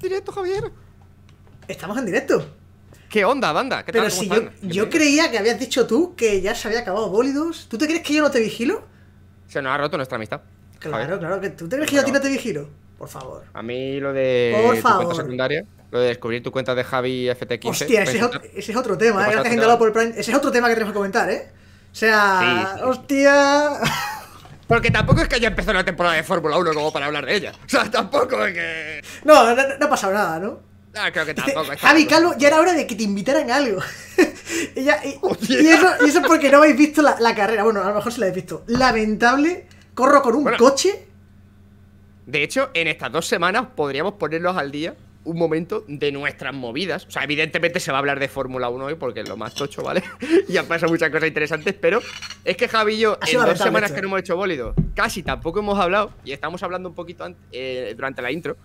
directo, Javier. ¿Estamos en directo? ¿Qué onda, banda? ¿Qué Pero si yo, creía que habías dicho tú que ya se había acabado Bólidos. ¿Tú te crees que yo no te vigilo? Se nos ha roto nuestra amistad. Claro, claro, que tú te crees que yo a ti no te vigilo. Por favor. A mí lo de Por tu favor. cuenta secundaria, lo de descubrir tu cuenta de Javi FT15. Hostia, pues, ese, es, otro tema, eh, gracias gente Ese es otro tema que tenemos que comentar, ¿eh? O sea, hostia. Porque tampoco es que haya empezado la temporada de Fórmula 1 como para hablar de ella. O sea, tampoco es que. No, no, ha pasado nada, ¿no? No, creo que tampoco. Javi Calvo, ya era hora de que te invitaran algo. y, eso, y, porque no habéis visto la, carrera. Bueno, a lo mejor sí la habéis visto. Lamentable, corro con un coche. De hecho, en estas dos semanas podríamos ponerlos al día un momento de nuestras movidas. O sea, evidentemente se va a hablar de Fórmula 1 hoy porque es lo más tocho, ¿vale? y han pasado muchas cosas interesantes, pero es que Javi y yo, en dos semanas que no hemos hecho bólido, casi tampoco hemos hablado y estamos hablando un poquito eh, durante la intro.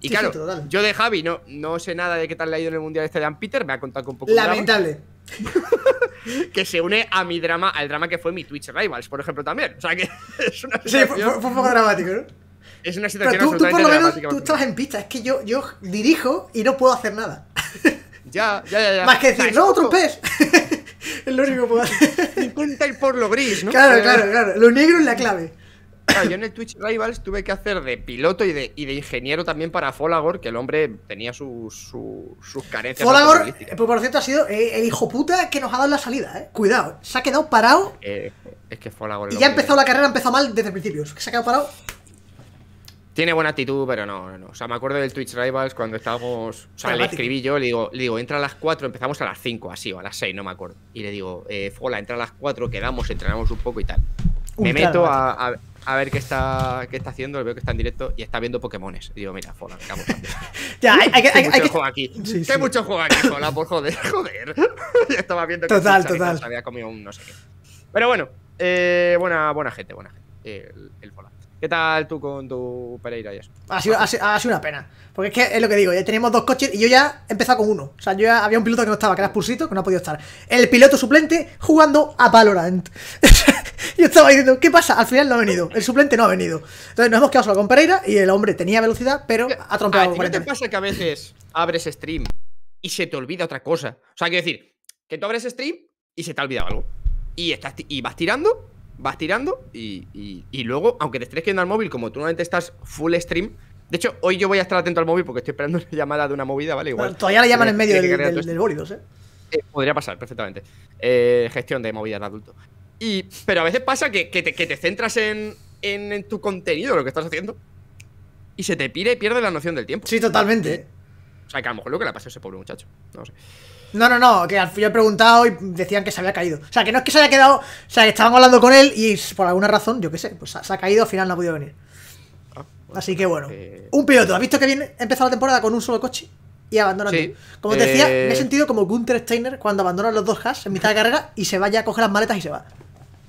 Y claro, yo de Javi no, no sé nada de qué tal le ha ido en el mundial este de Dan Peter, me ha contado con un poco. Lamentable. que se une a mi drama, al drama que fue mi Twitch Rivals, por ejemplo, también. O sea que es una. Sí, fue un poco dramático, ¿no? es una situación Pero tú, tú por lo menos tú estás en pista, es que yo, yo dirijo y no puedo hacer nada. Ya, ya, ya. Más que decir, no, otro pez. es lo único que puedo hacer. Intenta ir por lo gris, ¿no? Claro, claro, claro. Lo negro es la clave. Claro, yo en el Twitch Rivals tuve que hacer de piloto y de, y de ingeniero también para Folagor, que el hombre tenía sus carencias. Folagor, eh, por cierto, ha sido eh, el hijo puta que nos ha dado la salida, ¿eh? Cuidado, se ha quedado parado. Eh, es que Folagor. Y ya empezado la carrera, empezó mal desde el principio. Se ha quedado parado tiene buena actitud, pero no, no, no. O sea, me acuerdo del Twitch Rivals cuando estábamos. O sea, le escribí yo, le digo, le digo, entra a las 4, empezamos a las 5, así, o a las 6, no me acuerdo. Y le digo, eh, Fola, entra a las 4, quedamos, entrenamos un poco y tal. me meto a, a, ver qué está, qué está haciendo, veo que está en directo y está viendo Pokémones. digo, mira, Fola, me Ya, hay, hay, hay, hay mucho juego aquí. Hay mucho juego aquí, Fola, por joder, joder. Ya estaba viendo que total, total. había comido un no sé qué. Pero bueno, eh, buena, buena gente, buena gente. el, el Fola. ¿Qué tal tú con tu Pereira y eso? Ha sido, una pena. Porque es que es lo que digo, ya teníamos dos coches y yo ya he empezado con uno. O sea, yo había un piloto que no estaba, que era Pulsito, que no ha podido estar. El piloto suplente jugando a Valorant. yo estaba diciendo, ¿qué pasa? Al final no ha venido. El suplente no ha venido. Entonces nos hemos quedado solo con Pereira y el hombre tenía velocidad, pero ha trompeado. ¿Qué te pasa que a veces abres stream y se te olvida otra cosa? O sea, quiero decir, que tú abres stream y se te ha olvidado algo. Y, estás y vas tirando vas tirando y, luego, aunque te estés quedando al móvil, como tú normalmente estás full stream, de hecho, hoy yo voy a estar atento al móvil porque estoy esperando una llamada de una movida, ¿vale? Igual. todavía la llaman en medio del, del, bólidos, ¿eh? ¿eh? Podría pasar, perfectamente. Eh, gestión de movidas de adulto. Y, pero a veces pasa que, te, centras en, tu contenido, lo que estás haciendo, y se te pira y pierde la noción del tiempo. Sí, totalmente. O sea, que a lo mejor lo que le pasado a ese pobre muchacho. No sé. No, no, no, que yo he preguntado y decían que se había caído. O sea, que no es que se haya quedado, o sea, que estaban hablando con él y por alguna razón, yo qué sé, pues se ha caído, al final no ha podido venir. Ah, pues, Así que bueno. Eh, un piloto, ¿has visto que viene empezado la temporada con un solo coche? y abandona Como te decía, me he eh, sentido como Gunther Steiner cuando abandonan los dos has en mitad de carrera y se vaya a coger las maletas y se va.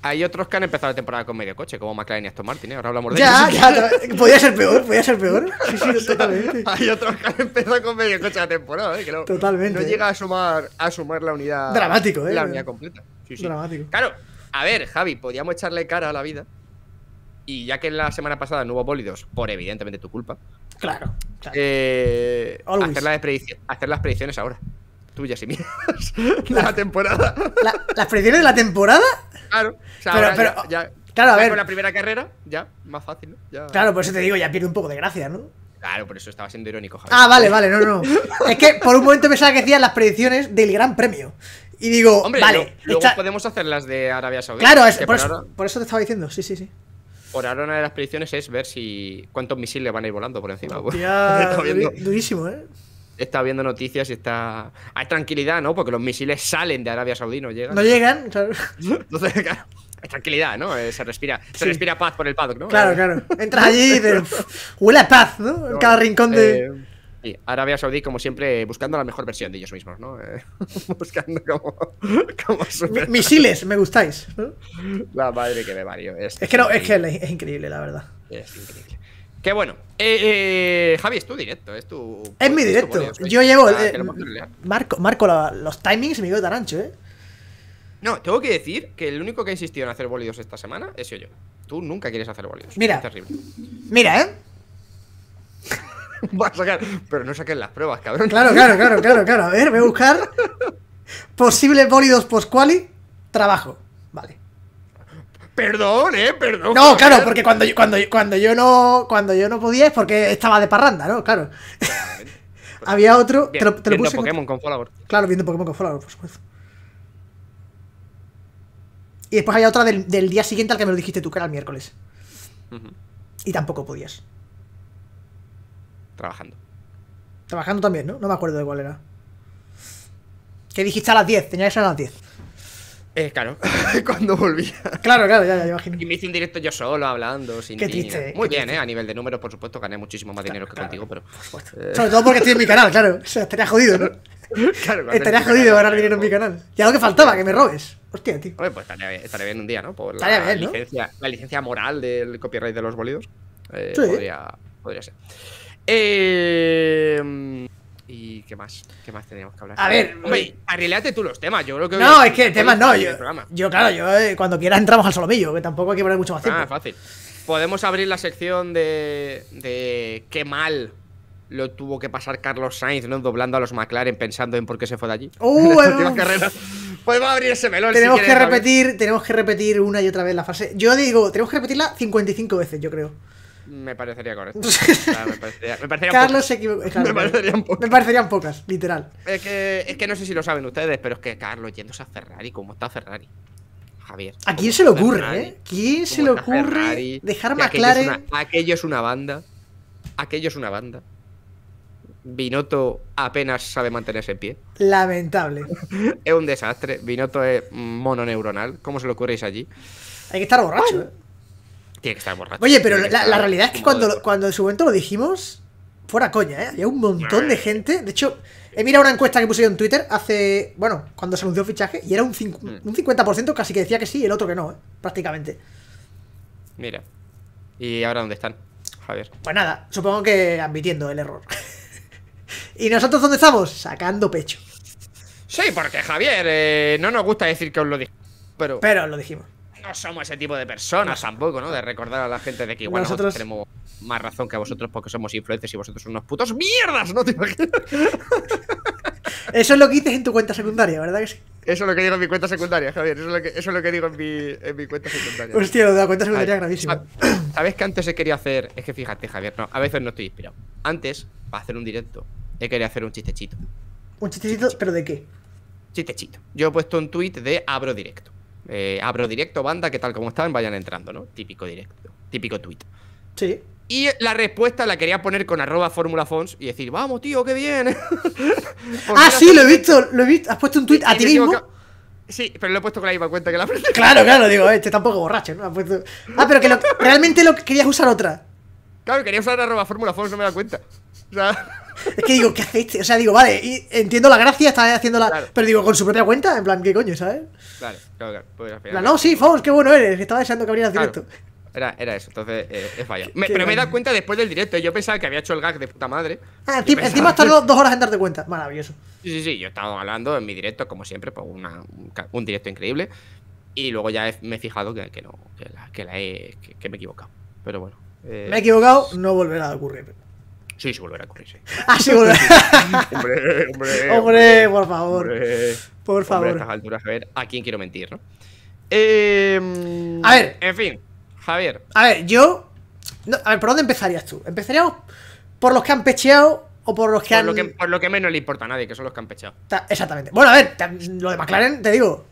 Hay otros que han empezado la temporada con medio coche, como McLaren y Aston Martin, ¿eh? Ahora hablamos de Ya, ya, podía ser peor, podía ser peor. Sí, sí, totalmente. Hay otros que han empezado con medio coche la temporada, ¿eh? Que no, totalmente. No llega a sumar, a sumar la unidad. Dramático, ¿eh? La unidad completa. Sí, sí. Dramático. Claro, a ver, Javi, podíamos echarle cara a la vida. Y ya que en la semana pasada no hubo bólidos, por evidentemente tu culpa. Claro. Eh, hacer, hacer las predicciones ahora. la, temporada. ¿Las predicciones de la temporada? Claro. claro, a ver. la primera carrera, ya, más fácil, Claro, por eso te digo, ya pierde un poco de gracia, ¿no? Claro, por eso estaba siendo irónico, Javier. Ah, vale, vale, no, no. es que por un momento pensaba que hacían las predicciones del Gran Premio. Y digo, Hombre, vale. luego podemos hacer las de Arabia Saudita. Claro, por, eso, te estaba diciendo, sí, sí, sí. Por ahora una de las predicciones es ver si cuántos misiles van a ir volando por encima. Ya, durísimo, ¿eh? está viendo noticias y está. Hay tranquilidad, ¿no? Porque los misiles salen de Arabia Saudí, no llegan. No llegan, Entonces, claro. Hay tranquilidad, ¿no? Eh, se respira, se respira paz por el paddock, ¿no? Claro, eh, claro. Entras allí y huele a paz, ¿no? En cada rincón de. Eh, sí, Arabia Saudí, como siempre, buscando la mejor versión de ellos mismos, ¿no? buscando como. Misiles, me gustáis. La madre que me mario. Es, es que no, es que es, increíble, la verdad. Es increíble. Qué bueno, eh, eh, Javi, es tu directo, es tu. Es mi directo. Pues, yo llevo. Eh, marco marco los timings y me quedo tan ancho, eh. No, tengo que decir que el único que ha insistido en hacer bolidos esta semana es yo. Tú nunca quieres hacer bolidos. Mira. Mira, ¿eh? Va a sacar. Pero no saques las pruebas, cabrón. Claro, claro, claro, claro, claro. A ver, voy a buscar. Posibles bolidos post-quali. Trabajo. Vale. Perdón, eh, perdón. No, claro, porque cuando yo, cuando, cuando yo no cuando yo no podía es porque estaba de parranda, ¿no? Claro. Había otro. te lo, puse. Pokémon con Follower. Claro, viendo Pokémon con Follower, por supuesto. Y después había otra del, día siguiente al que me lo dijiste tú, que era el miércoles. Y tampoco podías. Trabajando. Trabajando también, ¿no? No me acuerdo de cuál era. Que dijiste a las 10, tenía que a las 10. Eh, claro, cuando volvía. Claro, claro, ya, ya, imagino. Y me hice un directo yo solo, hablando, sin Qué triste. Muy bien, ¿eh? A nivel de números, por supuesto, gané muchísimo más dinero que contigo, pero... Eh. Sobre todo porque estoy en mi canal, claro. O sea, estaría jodido, ¿no? claro, estaría jodido ganar eh, dinero en mi pues. canal. Ya lo que faltaba, que me robes. Hostia, tío. Oye, pues estaría bien, estaría bien un día, ¿no? Por la, Licencia, la licencia moral del copyright de los bolidos. Eh, podría, podría ser. Eh... ¿Y qué más? ¿Qué más teníamos que hablar? A ver, Hombre, tú los temas. Yo creo que. No, es que temas no. Yo, yo, claro, yo eh, cuando quiera entramos al solomillo, que tampoco hay que poner mucho más Ah, fácil. Podemos abrir la sección de. de qué mal lo tuvo que pasar Carlos Sainz, ¿no? Doblando a los McLaren pensando en por qué se fue de allí. Uh, Podemos abrir ese melón. Tenemos que repetir, tenemos que repetir una y otra vez la fase Yo digo, tenemos que repetirla 55 veces, yo creo. Me parecería correcto. me parecerían pocas. literal. Es que, no sé si lo saben ustedes, pero es que Carlos yéndose a Ferrari, ¿cómo está Ferrari? Javier. ¿A quién se le ocurre, eh? ¿Quién se le ocurre dejar McLaren? Aquello es, una, es una banda. Aquello es una banda. Binotto apenas sabe mantenerse en pie. Lamentable. es un desastre. Binotto es mononeuronal. ¿Cómo se lo ocurreis allí? Hay que estar borracho, ¿eh? Tiene que estar borracho. Oye, pero la, realidad es que cuando, cuando en su momento lo dijimos, fuera coña, ¿eh? Había un montón de gente. De hecho, he mirado una encuesta que puse yo en Twitter hace. Bueno, cuando se anunció el fichaje, y era un, mm. un 50% casi que decía que sí el otro que no, ¿eh? prácticamente. Mira. ¿Y ahora dónde están, Javier? Pues nada, supongo que admitiendo el error. ¿Y nosotros dónde estamos? Sacando pecho. Sí, porque Javier, eh, no nos gusta decir que os lo dijimos, pero. Pero lo dijimos no somos ese tipo de personas tampoco, ¿no? De recordar a la gente de que igual nosotros, tenemos más razón que a vosotros porque somos influencers y vosotros son unos putos mierdas, ¿no? ¿Te eso es lo que dices en tu cuenta secundaria, ¿verdad que sí? Eso es lo que digo en mi cuenta secundaria, Javier. Eso es lo que, digo en mi, cuenta secundaria. Hostia, lo de la cuenta secundaria es gravísimo. ¿Sabes que antes he querido hacer? Es que fíjate, Javier, no, a veces no estoy inspirado. Antes, para hacer un directo, he querido hacer un chistechito. ¿Un chistechito? ¿Pero de qué? Chistechito. Yo he puesto un tweet de abro directo. Eh, abro ah, directo, banda, que tal como están, vayan entrando, ¿no? Típico directo, típico tweet. Sí. Y la respuesta la quería poner con arroba Fórmula y decir, vamos, tío, qué bien. ah, sí, lo he visto, lo he visto. Has puesto un tweet a ti mismo. Sí, pero lo he puesto con la misma cuenta que la frente Claro, claro, digo, eh, este tampoco borracho, ¿no? Ah, pero que realmente lo querías usar otra. Claro, quería usar arroba Fórmula Fons, no me da cuenta. O sea... Es que digo, ¿qué hacéis? O sea, digo, vale, y entiendo la gracia, está haciendo la Pero digo, con su propia cuenta, en plan, ¿qué coño, sabes? Claro, claro, claro. Pues no, sí, Faust, qué bueno eres. Estaba deseando que abrieras directo. Era, era, eso, entonces eh, he fallado. pero me he dado cuenta después del directo. Yo pensaba que había hecho el gag de puta madre. Ah, encima, pensaba... has tardado dos horas en darte cuenta. Maravilloso. Sí, sí, sí. Yo he estado hablando en mi directo, como siempre, por una, un, directo increíble. Y luego ya me he fijado que, que no, que, la, he, que, me he equivocado. Pero bueno. Eh, me he equivocado, no volverá a ocurrir. Sí, sí volverá a correr, sí. Ah, sí, hombre, hombre, hombre, por favor. por favor. a estas ver, a quién quiero mentir, ¿no? Em, a ver. En fin, Javier. A ver, yo. a ver, ¿por dónde empezarías tú? ¿Empezaríamos por los que han pecheado o por los que por han. Lo que, por lo que menos le importa a nadie, que son los que han pecheado. exactamente. Bueno, a ver, lo de McLaren, te digo.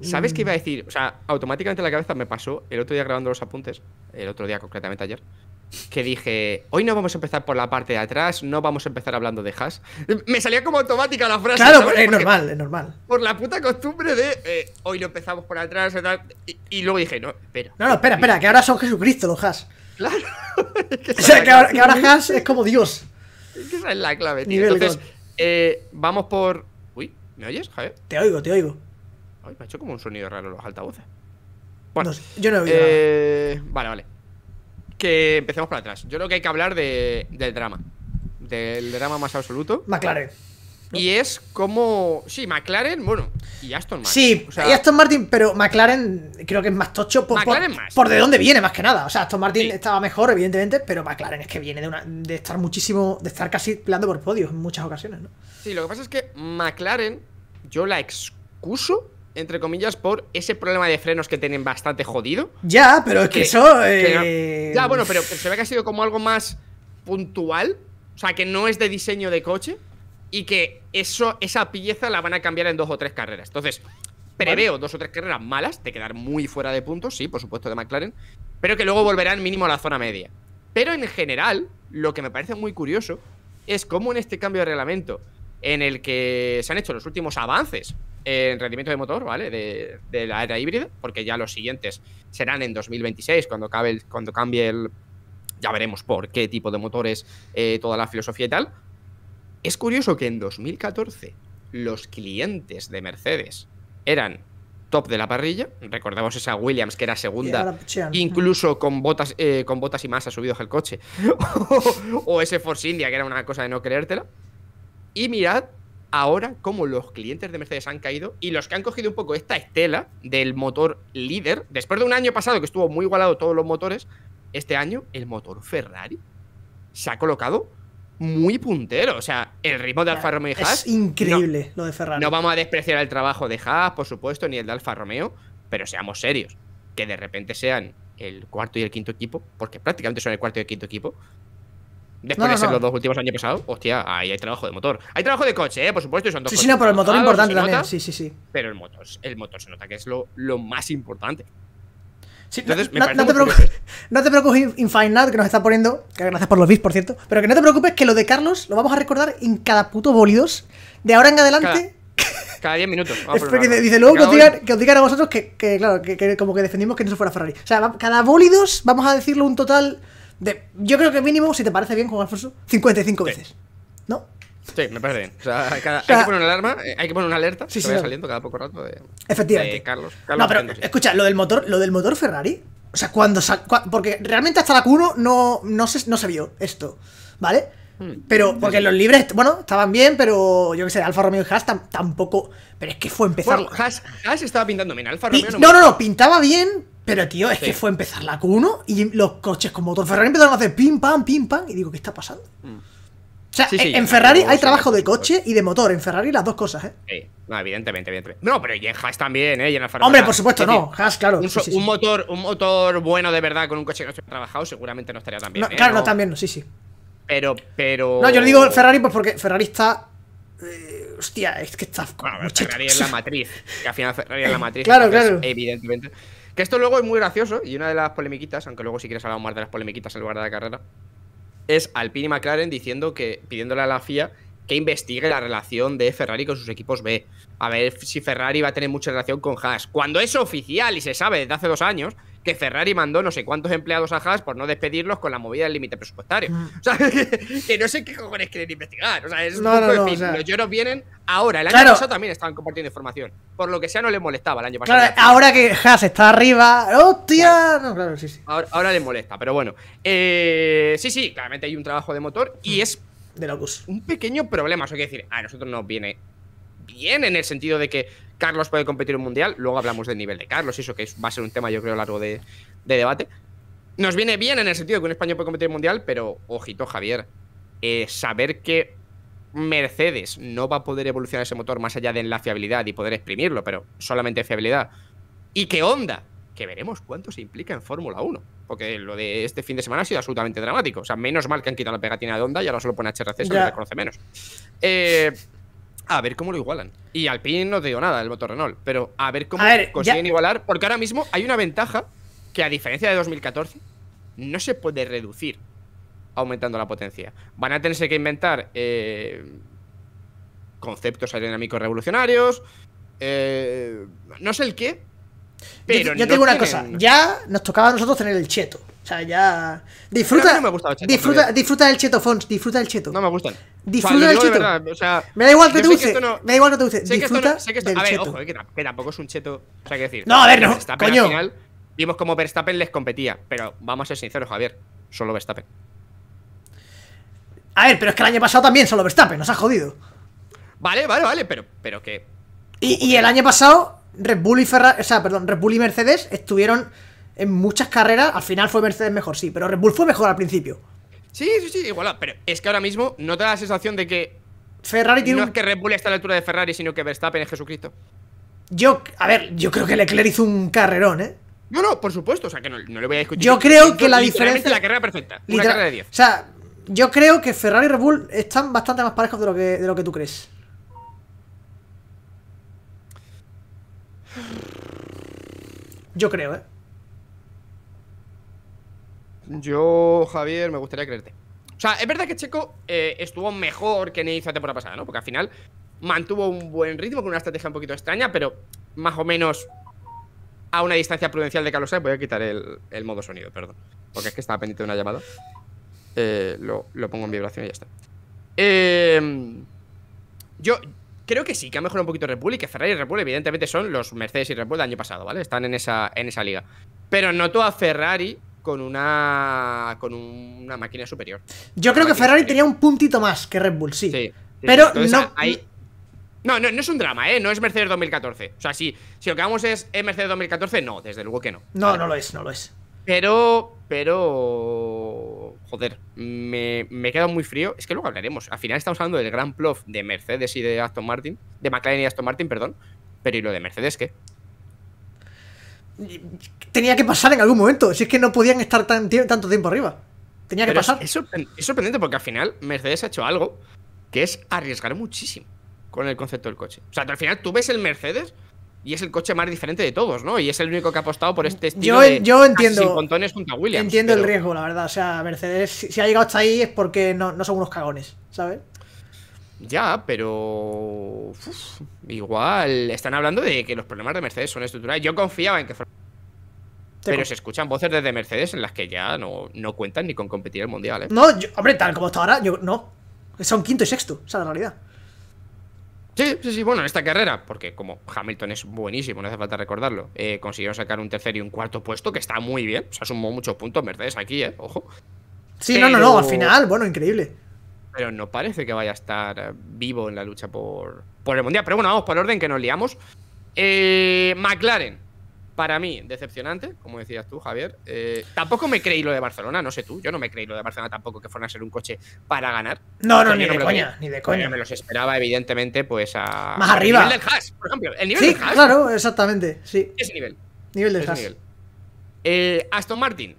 ¿Sabes qué mm. iba a decir? O sea, automáticamente la cabeza me pasó el otro día grabando los apuntes, el otro día concretamente ayer, que dije, hoy no vamos a empezar por la parte de atrás, no vamos a empezar hablando de hash. Me salía como automática la frase. Claro, es normal, es normal. Por la puta costumbre de eh, hoy lo empezamos por atrás y, luego dije, no, espera. No, no, espera, espera, que ahora son Jesucristo los hash. Claro. o sea, que ahora, hash es como Dios. Esa es la clave, tío. Entonces, eh, vamos por... Uy, ¿me oyes, Javier? Te oigo, te oigo. Ay, me ha hecho como un sonido raro los altavoces. Bueno, yo no he oído eh, Vale, vale empecemos para atrás. Yo creo que hay que hablar del drama. Del drama más absoluto. McLaren. Y es como. Sí, McLaren, bueno. Y Aston Martin. Sí, y Aston Martin, pero McLaren creo que es más tocho. Por, de dónde viene, más que nada. O sea, Aston Martin estaba mejor, evidentemente, pero McLaren es que viene de, de estar muchísimo. de estar casi peleando por podios en muchas ocasiones, ¿no? Sí, lo que pasa es que McLaren, yo la excuso entre comillas, por ese problema de frenos que tienen bastante jodido. Ya, pero es que, eso. Eh, ya, bueno, pero se ve que ha sido como algo más puntual. O sea, que no es de diseño de coche. Y que eso, esa pieza la van a cambiar en dos o tres carreras. Entonces, preveo dos o tres carreras malas de quedar muy fuera de puntos, sí, por supuesto, de McLaren. Pero que luego volverán mínimo a la zona media. Pero en general, lo que me parece muy curioso es cómo en este cambio de reglamento, en el que se han hecho los últimos avances el rendimiento de motor, ¿vale? De, la era híbrida, porque ya los siguientes serán en 2026, cuando, cabe cuando cambie el... Ya veremos por qué tipo de motores, eh, toda la filosofía y tal. Es curioso que en 2014 los clientes de Mercedes eran top de la parrilla. Recordamos esa Williams que era segunda, incluso con botas, eh, con botas y más ha subido el coche. o ese Force India que era una cosa de no creértela. Y mirad ahora como los clientes de Mercedes han caído y los que han cogido un poco esta estela del motor líder, después de un año pasado que estuvo muy igualado todos los motores, este año el motor Ferrari se ha colocado muy puntero. O sea, el ritmo de Alfa Romeo y Haas. Es increíble lo de Ferrari. No vamos a despreciar el trabajo de Haas, por supuesto, ni el de Alfa Romeo, pero seamos serios. Que de repente sean el cuarto y el quinto equipo, porque prácticamente son el cuarto y el quinto equipo, Después de ser los dos últimos años pasados, hostia, ahí hay trabajo de motor. Hay trabajo de coche, eh, por supuesto, y son dos Sí, sí, no, pero el motor es importante también. sí, sí, sí. Pero el motor, el motor se nota que es lo, más importante. Sí, Entonces, no, no, no, te preocupes, no te preocupes, que nos está poniendo. gracias por los bits, por cierto. Pero que no te preocupes, que lo de Carlos lo vamos a recordar en cada puto bolidos. De ahora en adelante. Cada 10 minutos. Vamos que, dice luego que os, digan, que a vosotros que, claro, que, como que defendimos que no se fuera Ferrari. O sea, cada bólidos vamos a decirlo un total yo creo que mínimo, si te parece bien, Juan Alfonso, 55 veces. ¿No? Sí, me parece bien. O sea, hay que poner una alarma, eh, hay que poner una alerta sí, que vaya saliendo cada poco rato de, Efectivamente. Carlos, Carlos, No, pero escucha, lo del motor, lo del motor Ferrari. O sea, cuando sal... porque realmente hasta la Q1 no, no, se, no vio esto, ¿vale? Hmm. Pero, porque los libres, bueno, estaban bien, pero yo que sé, Alfa Romeo y Haas tampoco. Pero es que fue empezar. Haas, estaba pintando bien, Alfa Romeo No, no, no, pintaba bien, pero tío, es que fue empezar la q y los coches con motor Ferrari empezaron a hacer pim, pam, pim, pam. Y digo, ¿qué está pasando? Mm. O sea, en Ferrari hay trabajo de coche y de motor. En Ferrari las dos cosas, ¿eh? No, evidentemente, evidentemente. No, pero y en Haas también, ¿eh? Y en la Ferrari. Hombre, por supuesto, no. Haas, claro. Un, motor, un motor bueno de verdad con un coche que no se ha trabajado seguramente no estaría tan bien. ¿eh? Claro, no, también, sí, sí. Pero, pero. No, yo le digo Ferrari pues porque Ferrari está. Eh, hostia, es que está. Bueno, Ferrari es la matriz. Que al final Ferrari es la matriz. claro, claro. Evidentemente. Que esto luego es muy gracioso y una de las polemiquitas, aunque luego si quieres hablar más de las polemiquitas en lugar de la carrera, es Alpine y McLaren diciendo que, pidiéndole a la FIA que investigue la relación de Ferrari con sus equipos B. A ver si Ferrari va a tener mucha relación con Haas. Cuando es oficial y se sabe desde hace dos años que Ferrari mandó no sé cuántos empleados a Haas por no despedirlos con la movida del límite presupuestario. Mm. O sea, que, no sé qué cojones quieren investigar. O sea, es un poco no, no, Los lloros vienen ahora. El año pasado también estaban compartiendo información. Por lo que sea, no les molestaba el año pasado. ahora que Haas está arriba. ¡Hostia! Ahora, les molesta, pero bueno. Eh, sí, sí, claramente hay un trabajo de motor y mm. es. De Un pequeño problema. Eso que decir, a nosotros nos viene bien en el sentido de que Carlos puede competir en un mundial. Luego hablamos del nivel de Carlos, eso que va a ser un tema, yo creo, largo de, debate. Nos viene bien en el sentido de que un español puede competir en un mundial, pero ojito, Javier, eh, saber que Mercedes no va a poder evolucionar ese motor más allá de la fiabilidad y poder exprimirlo, pero solamente fiabilidad. Y que Honda, que veremos cuánto se implica en Fórmula 1, porque lo de este fin de semana ha sido absolutamente dramático. O sea, menos mal que han quitado la pegatina de Honda y ahora solo pone HRC, se lo reconoce menos. Eh a ver cómo lo igualan. Y al pin no te digo nada, el motor Renault, pero a ver cómo consiguen igualar, porque ahora mismo hay una ventaja que a diferencia de 2014 no se puede reducir aumentando la potencia. Van a tenerse que inventar eh, conceptos aerodinámicos revolucionarios, eh, no sé el qué, pero yo, tengo una cosa, ya nos tocaba a nosotros tener el cheto. O sea, ya. Disfruta. disfruta, disfruta del cheto, Fons. Disfruta del cheto. No me gustan. Disfruta del cheto. me da igual que te guste. Me da igual que te disfruta. Que a ver, ojo, que, tampoco es un cheto. O sea, que decir. No, a ver, no. coño. vimos como Verstappen les competía. Pero vamos a ser sinceros, Javier. Solo Verstappen. A ver, pero es que el año pasado también solo Verstappen. Nos ha jodido. Vale, vale, vale. Pero, pero que. y, y el año pasado Red Bull y Ferrari, o sea, perdón, Red Bull y Mercedes estuvieron en muchas carreras, al final fue Mercedes mejor, sí, pero Red Bull fue mejor al principio. Sí, sí, sí, igual, pero es que ahora mismo no te da la sensación de que Ferrari tiene no es que Red Bull está a la altura de Ferrari, sino que Verstappen es Jesucristo. Yo, a ver, yo creo que Leclerc hizo un carrerón, ¿eh? No, no, por supuesto, o sea, que no, le voy a discutir. Yo creo que la diferencia la carrera perfecta, carrera O sea, yo creo que Ferrari y Red Bull están bastante más parejos de lo de lo que tú crees. Yo creo, ¿eh? Yo, Javier, me gustaría creerte. O sea, es verdad que Checo eh, estuvo mejor que Neiz la temporada pasada, ¿no? Porque al final mantuvo un buen ritmo con una estrategia un poquito extraña, pero más o menos a una distancia prudencial de Carlos Sainz. Voy a quitar el, modo sonido, perdón. Porque es que estaba pendiente de una llamada. Eh, lo, lo, pongo en vibración y ya está. Eh, yo, Creo que sí, que ha mejorado un poquito Red Bull y que Ferrari y Red Bull, evidentemente, son los Mercedes y Red Bull del año pasado, ¿vale? Están en esa, en esa liga. Pero noto a Ferrari con una con una máquina superior. Yo creo que Ferrari tenía un puntito más que Red Bull, sí. pero no... no... no. es un drama, ¿eh? No es Mercedes 2014. O sea, si, si lo que vamos es Mercedes 2014, no, desde luego que no. No, no lo es, no lo es. Pero, pero joder, me, he quedado muy frío. Es que luego hablaremos. Al final estamos hablando del gran plof de Mercedes y de Aston Martin, de McLaren y Aston Martin, perdón. Pero ¿y lo de Mercedes qué? Tenía que pasar en algún momento. Si es que no podían estar tan, tanto tiempo arriba. Tenía que pasar. Es, sorprendente, porque al final Mercedes ha hecho algo que es arriesgar muchísimo con el concepto del coche. O sea, al final tú ves el Mercedes y es el coche más diferente de todos, ¿no? Y es el único que ha apostado por este estilo yo, de entiendo, junto a Williams. Entiendo el riesgo, la verdad. O sea, Mercedes, si, ha llegado hasta ahí es porque no, son unos cagones, ¿sabes? Ya, pero. igual. Están hablando de que los problemas de Mercedes son estructurales. Yo confiaba en que Pero se escuchan voces desde Mercedes en las que ya no, no cuentan ni con competir el mundial, ¿eh? No, hombre, tal como está ahora, yo no. Son quinto y sexto, o sea, la realidad. Sí, sí, sí, bueno, en esta carrera, porque como Hamilton es buenísimo, no hace falta recordarlo, eh, consiguió sacar un tercer y un cuarto puesto, que está muy bien, Se sea, sumó muchos puntos Mercedes aquí, eh, ojo. Sí, no, no, no, al final, bueno, increíble. Pero no parece que vaya a estar eh, vivo en la lucha por, el Mundial. Pero bueno, vamos, por orden que nos liamos. McLaren, para mí, decepcionante, como decías tú, Javier. Eh, tampoco me creí lo de Barcelona, no sé tú. Yo no me creí lo de Barcelona tampoco, que fueron a ser un coche para ganar. No, no, ni, de coña, ni de coña, me los esperaba, evidentemente, pues a. Más arriba. El nivel del hash, por ejemplo. El nivel sí, del hash. Claro, exactamente, sí. Ese nivel. Nivel del hash. Eh, Aston Martin.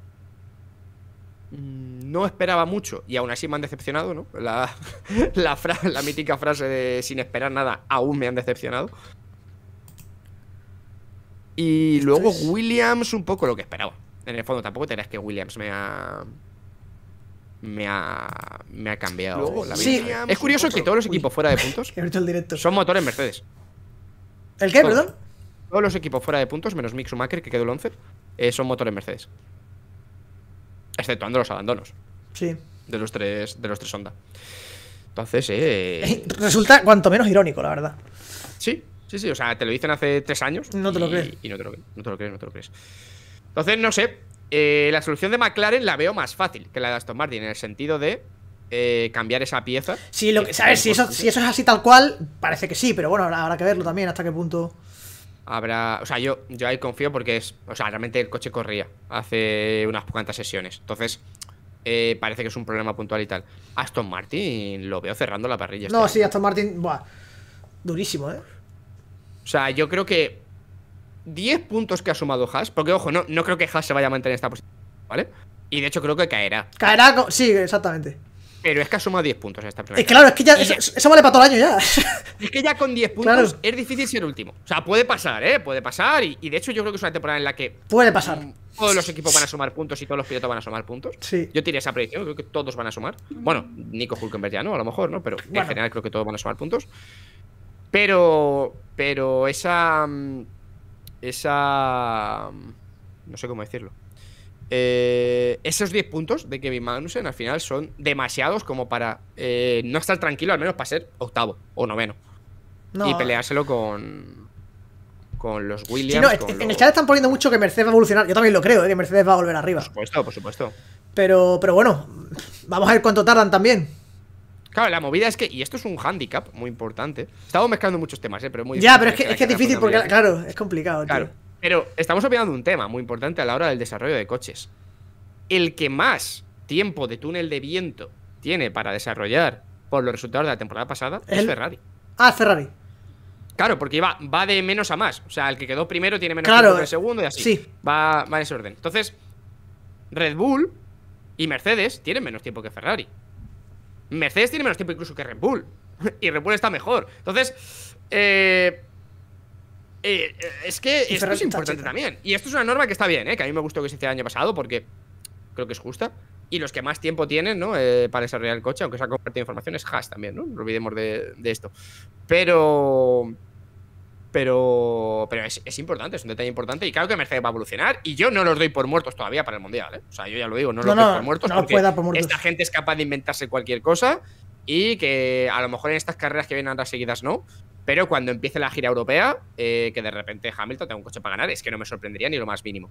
Mm, no esperaba mucho y aún así me han decepcionado, ¿no? La, la mítica frase de sin esperar nada, aún me han decepcionado. Y luego Williams, un poco lo que esperaba. En el fondo, tampoco tenías que Williams me ha. Me ha, me ha cambiado la vida. es curioso que todos los equipos fuera de puntos el son motores Mercedes. ¿El qué, perdón? Todos los equipos fuera de puntos, menos Mick Schumacher, que quedó el 11, eh, son motores Mercedes. Exceptuando los abandonos. Sí. De los tres, de los tres Honda. Entonces, eh... eh resulta cuanto menos irónico, la verdad. Sí, Sí, sí, o sea, te lo dicen hace tres años. No te lo crees. Y no te lo, no te lo crees, no te lo crees. Entonces, no sé. Eh, la solución de McLaren la veo más fácil que la de Aston Martin, en el sentido de eh, cambiar esa pieza. Sí, lo que, ¿sabes? Si eso, es así tal cual, parece que sí, pero bueno, habrá, que verlo también hasta qué punto habrá. O sea, yo, yo ahí confío porque es. O sea, realmente el coche corría hace unas cuantas sesiones. Entonces, eh, parece que es un problema puntual y tal. Aston Martin lo veo cerrando la parrilla. Este no, sí, Aston Martin. Buah, durísimo, ¿eh? O sea, yo creo que 10 puntos que ha sumado Haas, porque ojo, no, no creo que Haas se vaya a mantener en esta posición, ¿vale? Y de hecho creo que caerá. Caerá, sí, exactamente. Pero es que ha sumado 10 puntos esta primera. Es que, claro, es que ya, eso, vale para todo el año ya. Es que ya con 10 puntos es difícil ser último. O sea, puede pasar, ¿eh? Puede pasar. Y, de hecho yo creo que es una temporada en la que... Puede pasar. Mm, todos los equipos van a sumar puntos y todos los pilotos van a sumar puntos. Sí. Yo tiré esa predicción, creo que todos van a sumar. Bueno, Nico Hulkenberg ya no, a lo mejor, ¿no? Pero en general creo que todos van a sumar puntos. Pero, pero esa... Mm, esa... Mm, no sé cómo decirlo. Eh, esos 10 puntos de Kevin Magnussen al final son demasiados como para eh, no estar tranquilo, al menos para ser octavo o noveno. Y peleárselo con. Con los Williams. en, el chat están poniendo mucho que Mercedes va a evolucionar. Yo también lo creo, ¿eh? que Mercedes va a volver arriba. Por supuesto, por supuesto. Pero, pero bueno, vamos a ver cuánto tardan también. Claro, la movida es que, y esto es un handicap muy importante. Estamos mezclando muchos temas, eh, pero es muy Ya, pero es que es, que es difícil porque, claro, es complicado, tío. Claro. Pero estamos opinando un tema muy importante a la hora del desarrollo de coches. El que más tiempo de túnel de viento tiene para desarrollar por los resultados de la temporada pasada es Ferrari. Ah, Ferrari. Claro, porque va, va de menos a más. O sea, el que quedó primero tiene menos tiempo que el segundo y así. Sí. Va, va en ese orden. Entonces, Red Bull y Mercedes tienen menos tiempo que Ferrari. Mercedes tiene menos tiempo incluso que Red Bull. y Red Bull está mejor. Entonces, eh, eh, es que esto es importante también. Y esto es una norma que está bien, ¿eh? que a mí me gustó que se hiciera el año pasado porque creo que es justa. Y los que más tiempo tienen ¿no? Eh, para desarrollar el coche, aunque se ha compartido información, es Haas también, ¿no? No olvidemos de, de esto. Pero pero, pero es, importante, es un detalle importante. Y claro que Mercedes va a evolucionar. Y yo no los doy por muertos todavía para el mundial. ¿eh? O sea, yo ya lo digo, no, los doy por muertos. porque Esta gente es capaz de inventarse cualquier cosa. Y que a lo mejor en estas carreras que vienen las seguidas no. Pero cuando empiece la gira europea, eh, que de repente Hamilton tenga un coche para ganar, es que no me sorprendería ni lo más mínimo.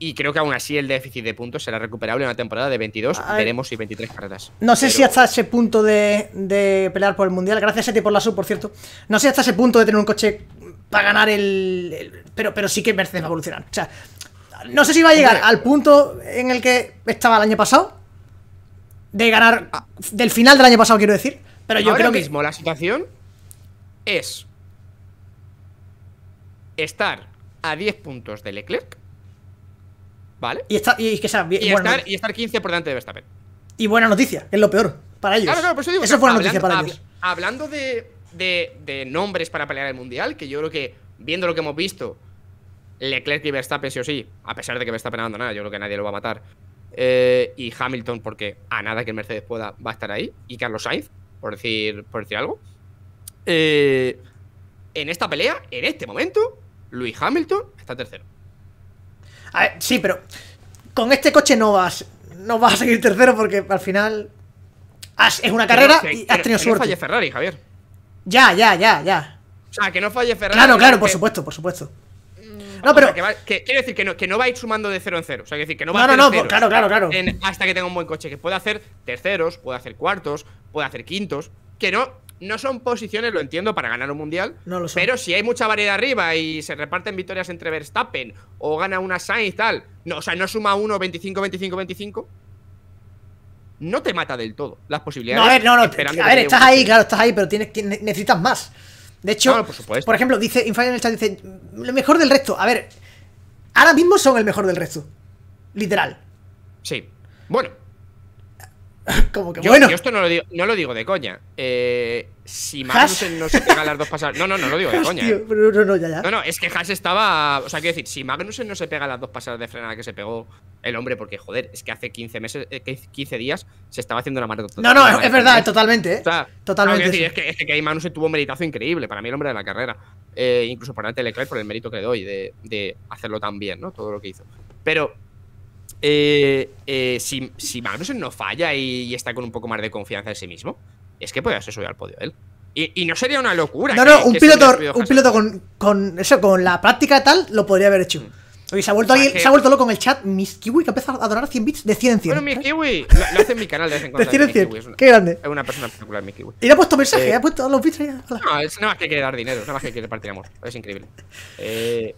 Y creo que aún así el déficit de puntos será recuperable en una temporada de 22, veremos si 23 carreras. No sé si hasta ese punto de, de, pelear por el Mundial, gracias a ti por la sub, por cierto. No sé hasta ese punto de tener un coche para ganar el, pero, pero sí que Mercedes va a evolucionar. O sea, no sé si va a llegar al punto en el que estaba el año pasado. De ganar. Del final del año pasado, quiero decir. Pero yo creo que. mismo la situación es. Estar a 10 puntos de Leclerc. ¿Vale? Y, y, estar, 15 por delante de Verstappen. Y buena noticia, es lo peor para ellos. Claro, eso fue una noticia para ellos. hablando de de, nombres para pelear el mundial, que yo creo que, viendo lo que hemos visto, Leclerc y Verstappen sí o sí, a pesar de que Verstappen nada, yo creo que nadie lo va a matar. Eh, y Hamilton, porque a nada que el Mercedes pueda, va a estar ahí. Y Carlos Sainz, por decir, por decir algo. Eh, en esta pelea, en este momento, Luis Hamilton está tercero. A ver, sí, pero con este coche no vas, no vas a seguir tercero porque al final es una carrera y has tenido suerte. Falle Ferrari, Javier. Ya, ya, ya, ya. O sea, que no falle Ferrari. Claro, claro, por supuesto, por supuesto. Mm, no, pero. quiero decir que no, que no va a ir sumando de cero en cero. O sea, quiero decir que no va a No, no, claro, claro, claro. hasta que tenga un buen coche. Que puede hacer terceros, puede hacer cuartos, puede hacer quintos. Que no. No son posiciones, lo entiendo, para ganar un mundial. No lo sé. Pero si hay mucha variedad arriba y se reparten victorias entre Verstappen o gana una Sainz y tal. No, o sea, no suma uno 25, 25, 25 no te mata del todo. Las posibilidades. No, a ver, no, no. A ver, estás ahí, claro, estás ahí, pero tienes que, necesitas más. De hecho, por, ejemplo, dice Infine en el chat, dice, lo mejor del resto. A ver, ahora mismo son el mejor del resto. Literal. Sí. Bueno. Como que yo, Yo esto no lo digo, no lo digo de coña. Eh, si Magnussen no se pega las dos pasadas. No, no, no lo digo de coña. ¿eh? no, no, ya, ya. No, no, es que Haas estaba. O sea, quiero decir, si Magnussen no se pega las dos pasadas de frenada que se pegó el hombre, porque joder, es que hace 15 meses, 15 eh, días se estaba haciendo la totalmente. No, no, es, verdad, totalmente. es, que, ahí Magnussen tuvo un meritazo increíble. Para mí, el hombre de la carrera. Eh, incluso para delante por el mérito que le doy de, hacerlo tan bien, ¿no? Todo lo que hizo. Pero si, Magnussen no falla y, está con un poco más de confianza en sí mismo, es que podría ser subido al podio él. Y, no sería una locura. No, no, un, piloto, un piloto con, con, eso, con la práctica tal, lo podría haber hecho. Mm. Oye, se ha vuelto, se ha vuelto loco en el chat MisKiwi Kiwi, que empieza a donar 100 bits de 100 en 100. Bueno, MisKiwi ¿Eh? lo, hace en mi canal de vez en De 100 en una, qué grande. Es una persona particular, mi Kiwi. Y le ha puesto mensaje, eh, le ha puesto los bits. ahí. No, es nada más que quiere dar dinero, nada más que quiere partir amor. Es increíble. Eh,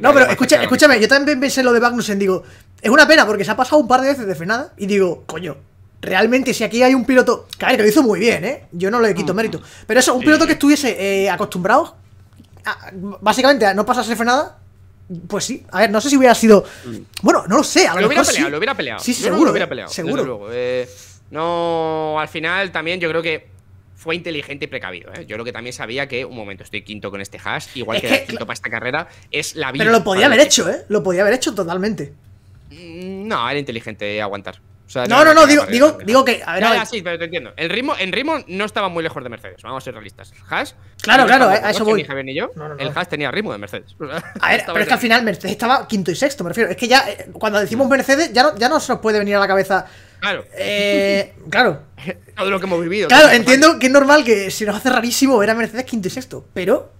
No, pero escucha, escúchame, yo también pensé lo de Magnussen, digo, es una pena porque se ha pasado un par de veces de frenada y digo, coño, realmente si aquí hay un piloto, claro, que lo hizo muy bien, ¿eh? Yo no le quito mm. mérito. Pero eso, un piloto que estuviese eh, acostumbrado, básicamente, a no pasarse frenada, pues sí, a ver, no sé si hubiera sido. Mm. Bueno, no lo sé, lo, Hubiera peleado, sí. sí, seguro. Seguro. Luego. Eh, no, al final también yo creo que fue inteligente y precavido. ¿eh? Yo lo que también sabía que, un momento, estoy quinto con este hash, igual que, que quinto para esta carrera, es la vida. Pero lo podía haber hecho, ¿eh? Lo podía haber hecho totalmente. Mm, no, era inteligente aguantar no, no, no, digo, digo, digo, que. Sí, pero te entiendo. El ritmo, en ritmo no estaba muy lejos de Mercedes, vamos a ser realistas. Claro, claro, eh, a eso voy. el Hash tenía ritmo de Mercedes. a ver, pero es que al final Mercedes estaba quinto y sexto, me refiero. Es que ya, eh, cuando decimos Mercedes, ya no, ya no se nos puede venir a la cabeza. Claro. Eh, claro. Todo lo que hemos vivido. Claro, entiendo que es normal que si nos hace rarísimo ver a Mercedes quinto y sexto, pero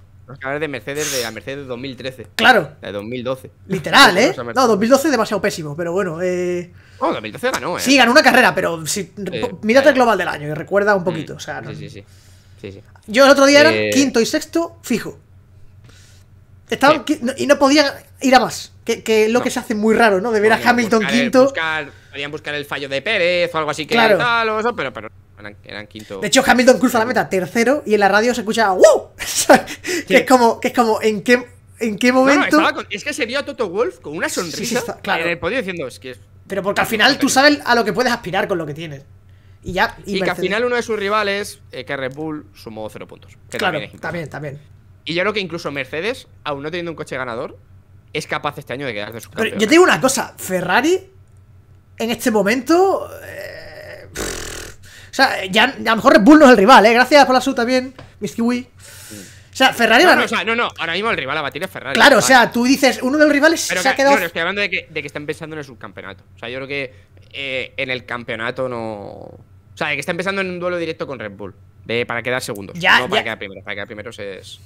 a de Mercedes de Mercedes 2013. Claro. de 2012. Literal, ¿eh? No, 2012 demasiado pésimo, pero bueno. Eh... Oh, 2012 ganó, ¿eh? Sí, ganó una carrera, pero si... mírate el global del año y recuerda un poquito. o sea, sí, sí, sí, sí, Yo el otro día era eh, quinto y sexto, fijo. Estaban y no podía ir a más. Que, lo que se hace muy raro, ¿no? De ver a Hamilton quinto. podían buscar el fallo de Pérez o algo así que claro. pero, pero eran, De hecho, Hamilton cruza la meta tercero y en la radio se escucha ¡Wow! es como, que es como, ¿en qué, en qué momento? es que se vio a Toto Wolf con una sonrisa. claro. En el podio diciendo, es que. Pero porque al final tú sabes a lo que puedes aspirar con lo que tienes. Y ya. Y, que al final uno de sus rivales, eh, que Bull, sumó cero puntos. claro, también, también, Y yo creo que incluso Mercedes, aún no teniendo un coche ganador, es capaz este año de quedarse de su Pero yo te digo una cosa, Ferrari en este momento o sea, ya, a lo mejor Red Bull no es el rival, ¿eh? Gracias por la sub también, Miss Kiwi. O sea, Ferrari va no, o sea, no, no, ahora mismo el rival a batir es Ferrari. Claro, o sea, tú dices, uno de los rivales se ha quedado. No, no, estoy hablando de que, de que, están pensando en el subcampeonato. O sea, yo creo que eh, en el campeonato no. O sea, de que está empezando en un duelo directo con Red Bull. De para quedar segundos. Ya, no para quedar primero, Para quedar se es.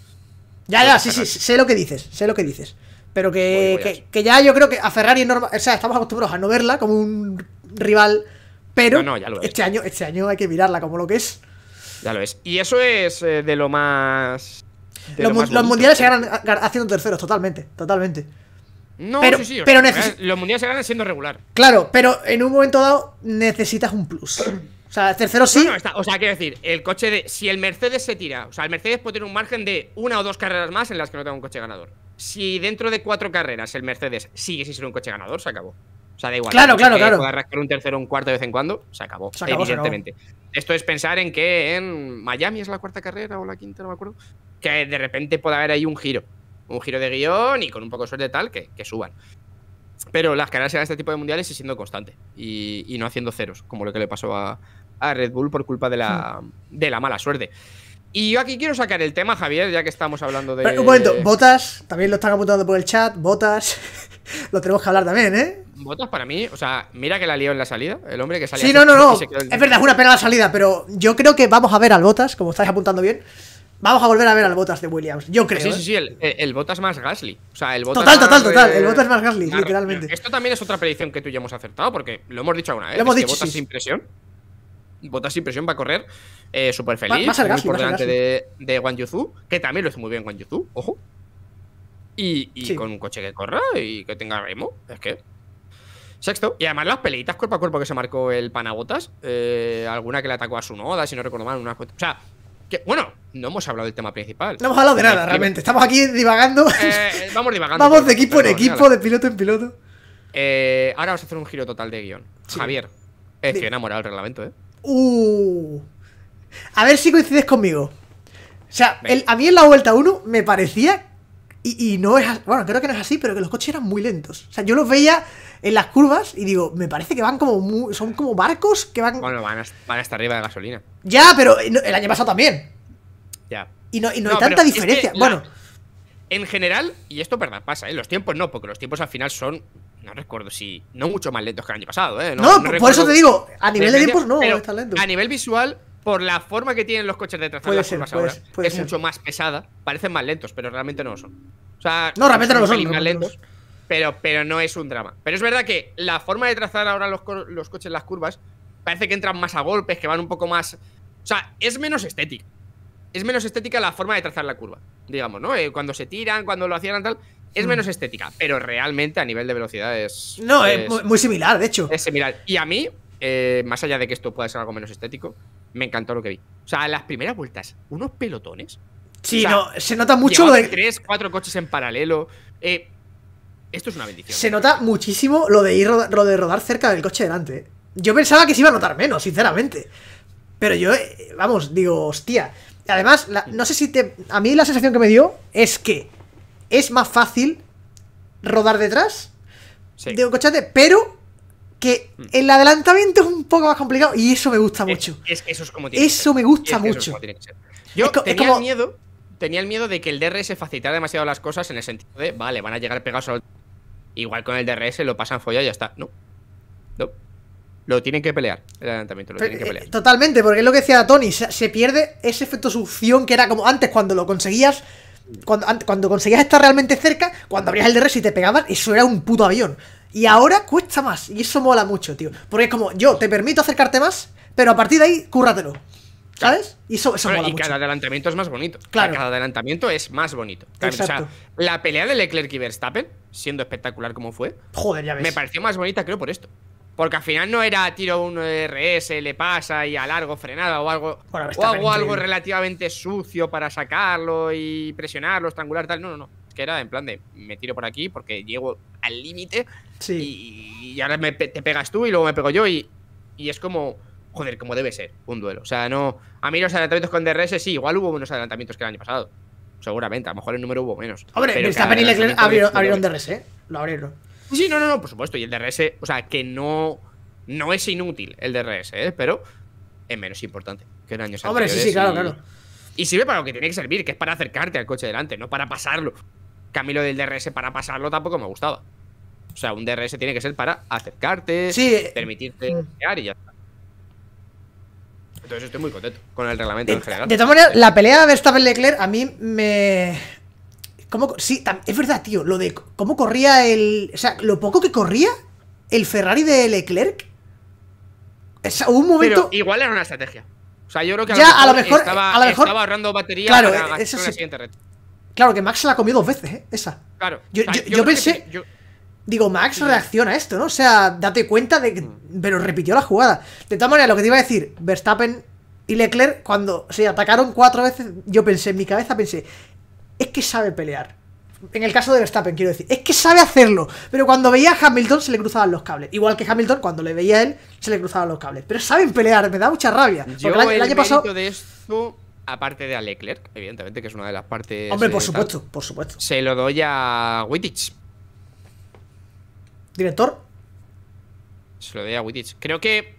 Ya, ya, sí, sí, sé lo que dices, sé lo que dices. Pero que, que, ya yo creo que a Ferrari es normal, o sea, estamos acostumbrados a no verla como un rival pero este, año, este año hay que mirarla como lo que es. Ya lo es. Y eso es eh, de lo más. los, mundiales se ganan haciendo terceros, totalmente. Totalmente. No, pero, sí, los mundiales se ganan siendo regular. Claro, pero en un momento dado necesitas un plus. O sea, tercero sí. o sea, quiero decir, el coche de. Si el Mercedes se tira, o sea, el Mercedes puede tener un margen de una o dos carreras más en las que no tenga un coche ganador. Si dentro de cuatro carreras el Mercedes sigue sin ser un coche ganador, se acabó sea, da igual. Claro, claro, claro. rascar un tercero un cuarto de vez en cuando, se acabó, evidentemente. Esto es pensar en que en Miami es la cuarta carrera o la quinta, no me acuerdo, que de repente pueda haber ahí un giro, un giro de guión y con un poco de suerte tal que, suban. Pero las carreras de este tipo de mundiales y siendo constante y, no haciendo ceros, como lo que le pasó a, Red Bull por culpa de la, hmm. de la mala suerte. Y yo aquí quiero sacar el tema, Javier, ya que estamos hablando de. un momento, Botas, también lo están apuntando por el chat, Botas lo tenemos que hablar también, ¿eh? Botas para mí, o sea, mira que la lió en la salida, el hombre que salió. Sí, no, no, no. Es verdad, es una pena la salida, pero yo creo que vamos a ver al Botas, como estáis apuntando bien. Vamos a volver a ver al Botas de Williams, yo creo. Sí, sí, ¿eh? sí, el, Botas más Gasly. O sea, el Botas Total, total, total. el Botas más Gasly, literalmente. Esto también es otra predicción que tú y yo hemos acertado, porque lo hemos dicho alguna vez. Botas sin presión. Botas sin presión va a correr eh, súper feliz. Eh, por delante de, de que también lo hizo muy bien Wang Yuzu, ojo y, con un coche que corra y que tenga remo. Es que. Sexto. Y además las pelitas cuerpo a cuerpo que se marcó el Panagotas. Eh, alguna que le atacó a su noda, si no recuerdo mal. Una... O sea, bueno, no hemos hablado del tema principal. No hemos hablado de nada, realmente. Estamos aquí divagando. Eh, eh, vamos divagando. vamos de equipo en equipo, de piloto en piloto. ahora vamos a hacer un giro total de guión. Javier, estoy enamorado del reglamento, ¿eh? Uh. A ver si coincides conmigo. O sea, a mí en la vuelta 1 me parecía y, no es bueno, creo que no es así, pero que los coches eran muy lentos. O sea, yo los veía en las curvas y digo, me parece que van como son como barcos que van. Bueno, van hasta, arriba de gasolina. Ya, pero eh, el año pasado también. Ya. Y no, hay tanta diferencia. bueno. En general, y esto verdad pasa, ¿eh? los tiempos no, porque los tiempos al final son. No recuerdo si. No mucho más lentos que el año pasado, ¿eh? No, por eso te digo, a nivel de, tiempos no, está lento. A nivel visual, por la forma que tienen los coches de trazar las curvas ahora, es mucho más pesada. Parecen más lentos, pero realmente no lo son. O sea, no, realmente no son. lentos, pero, pero no es un drama. Pero es verdad que la forma de trazar ahora los, coches las curvas parece que entran más a golpes, que van un poco más. O sea, es menos estética. Es menos estética la forma de trazar la curva, digamos, ¿no? Eh, cuando se tiran, cuando lo hacían tal. Es mm. menos estética, pero realmente a nivel de velocidad es. No, es, muy similar, de hecho. Es similar. Y a mí, eh, más allá de que esto pueda ser algo menos estético, me encantó lo que vi. O sea, las primeras vueltas, unos pelotones. Sí, no, se nota mucho lo de. Tres, cuatro coches en paralelo. Eh, esto es una bendición. Se nota muchísimo lo de ir lo de rodar cerca del coche delante. Yo pensaba que se iba a notar menos, sinceramente. Pero yo, eh, vamos, digo, hostia. Además, no sé si te. A mí la sensación que me dio es que es más fácil rodar detrás sí. de un cochete, pero que el adelantamiento es un poco más complicado y eso me gusta mucho. eso es como tiene que ser. me gusta mucho. Yo tenía miedo, tenía el miedo de que el DRS facilitara demasiado las cosas en el sentido de, vale, van a llegar pegados al Igual con el DRS lo pasan follado y ya está. No. No. Lo tienen que pelear, el adelantamiento, lo tienen que eh, pelear. totalmente, porque es lo que decía Tony, se, pierde ese efecto succión que era como antes cuando lo conseguías, cuando, cuando conseguías estar realmente cerca, cuando abrías el DRS y te pegabas, eso era un puto avión. Y ahora cuesta más. Y eso mola mucho, tío. Porque es como, yo te permito acercarte más, pero a partir de ahí, cúrratelo. ¿Sabes? Y eso, eso mola y cada adelantamiento es más bonito. Claro. Cada adelantamiento es más bonito. O sea, la pelea de Leclerc y Verstappen, siendo espectacular como fue, me pareció más bonita, creo, por esto. Porque al final no era tiro un RS, le pasa y a largo frenada o algo. o algo relativamente sucio para sacarlo y presionarlo, estrangular, tal. No, no, no. que era en plan de me tiro por aquí porque llego al límite y, ahora te pegas tú y luego me pego yo y, y es como, joder, como debe ser un duelo. O sea, no. A mí los adelantamientos con DRS sí, igual hubo menos adelantamientos que el año pasado. Seguramente, a lo mejor el número hubo menos. Hombre, está y abrieron, DRS, ¿eh? Lo abrieron. Sí, no, no, no, por supuesto. Y el DRS, o sea, que no, no es inútil el DRS, ¿eh? Pero es menos importante que el año Hombre, Hombre, sí, ¿eh? sí, claro, claro. Y sirve para lo que tiene que servir, que es para acercarte al coche delante, no para pasarlo. Camilo del DRS para pasarlo tampoco me gustaba. O sea, un DRS tiene que ser para acercarte, permitirte llegar mm. y ya está. Entonces estoy muy contento con el reglamento en general. De todas maneras, la pelea de Verstappen Leclerc a mí me. ¿Cómo... Sí, es verdad, tío. Lo de cómo corría el. O sea, lo poco que corría el Ferrari de Leclerc. Hubo un momento. Pero igual era una estrategia. O sea, yo creo que a, ya, lo, mejor a lo mejor, estaba, ahorrando batería claro, para eh, eso la siguiente red. Claro, que Max se la comió dos veces, ¿eh? Esa. Claro. Yo, yo, pensé. Digo, Max reacciona a esto, ¿no? O sea, date cuenta de que. Mm. Pero repitió la jugada. De todas maneras, lo que te iba a decir, Verstappen y Leclerc, cuando se atacaron cuatro veces, yo pensé, en mi cabeza pensé, es que sabe pelear. En el caso de Verstappen, quiero decir, es que sabe hacerlo. Pero cuando veía a Hamilton se le cruzaban los cables. Igual que Hamilton, cuando le veía a él, se le cruzaban los cables. Pero saben pelear, me da mucha rabia. aparte de a Leclerc, evidentemente, que es una de las partes. Hombre, por eh, supuesto, por supuesto. Se lo doy a Wittich. ¿Director? Se lo doy a Wittich. Creo que,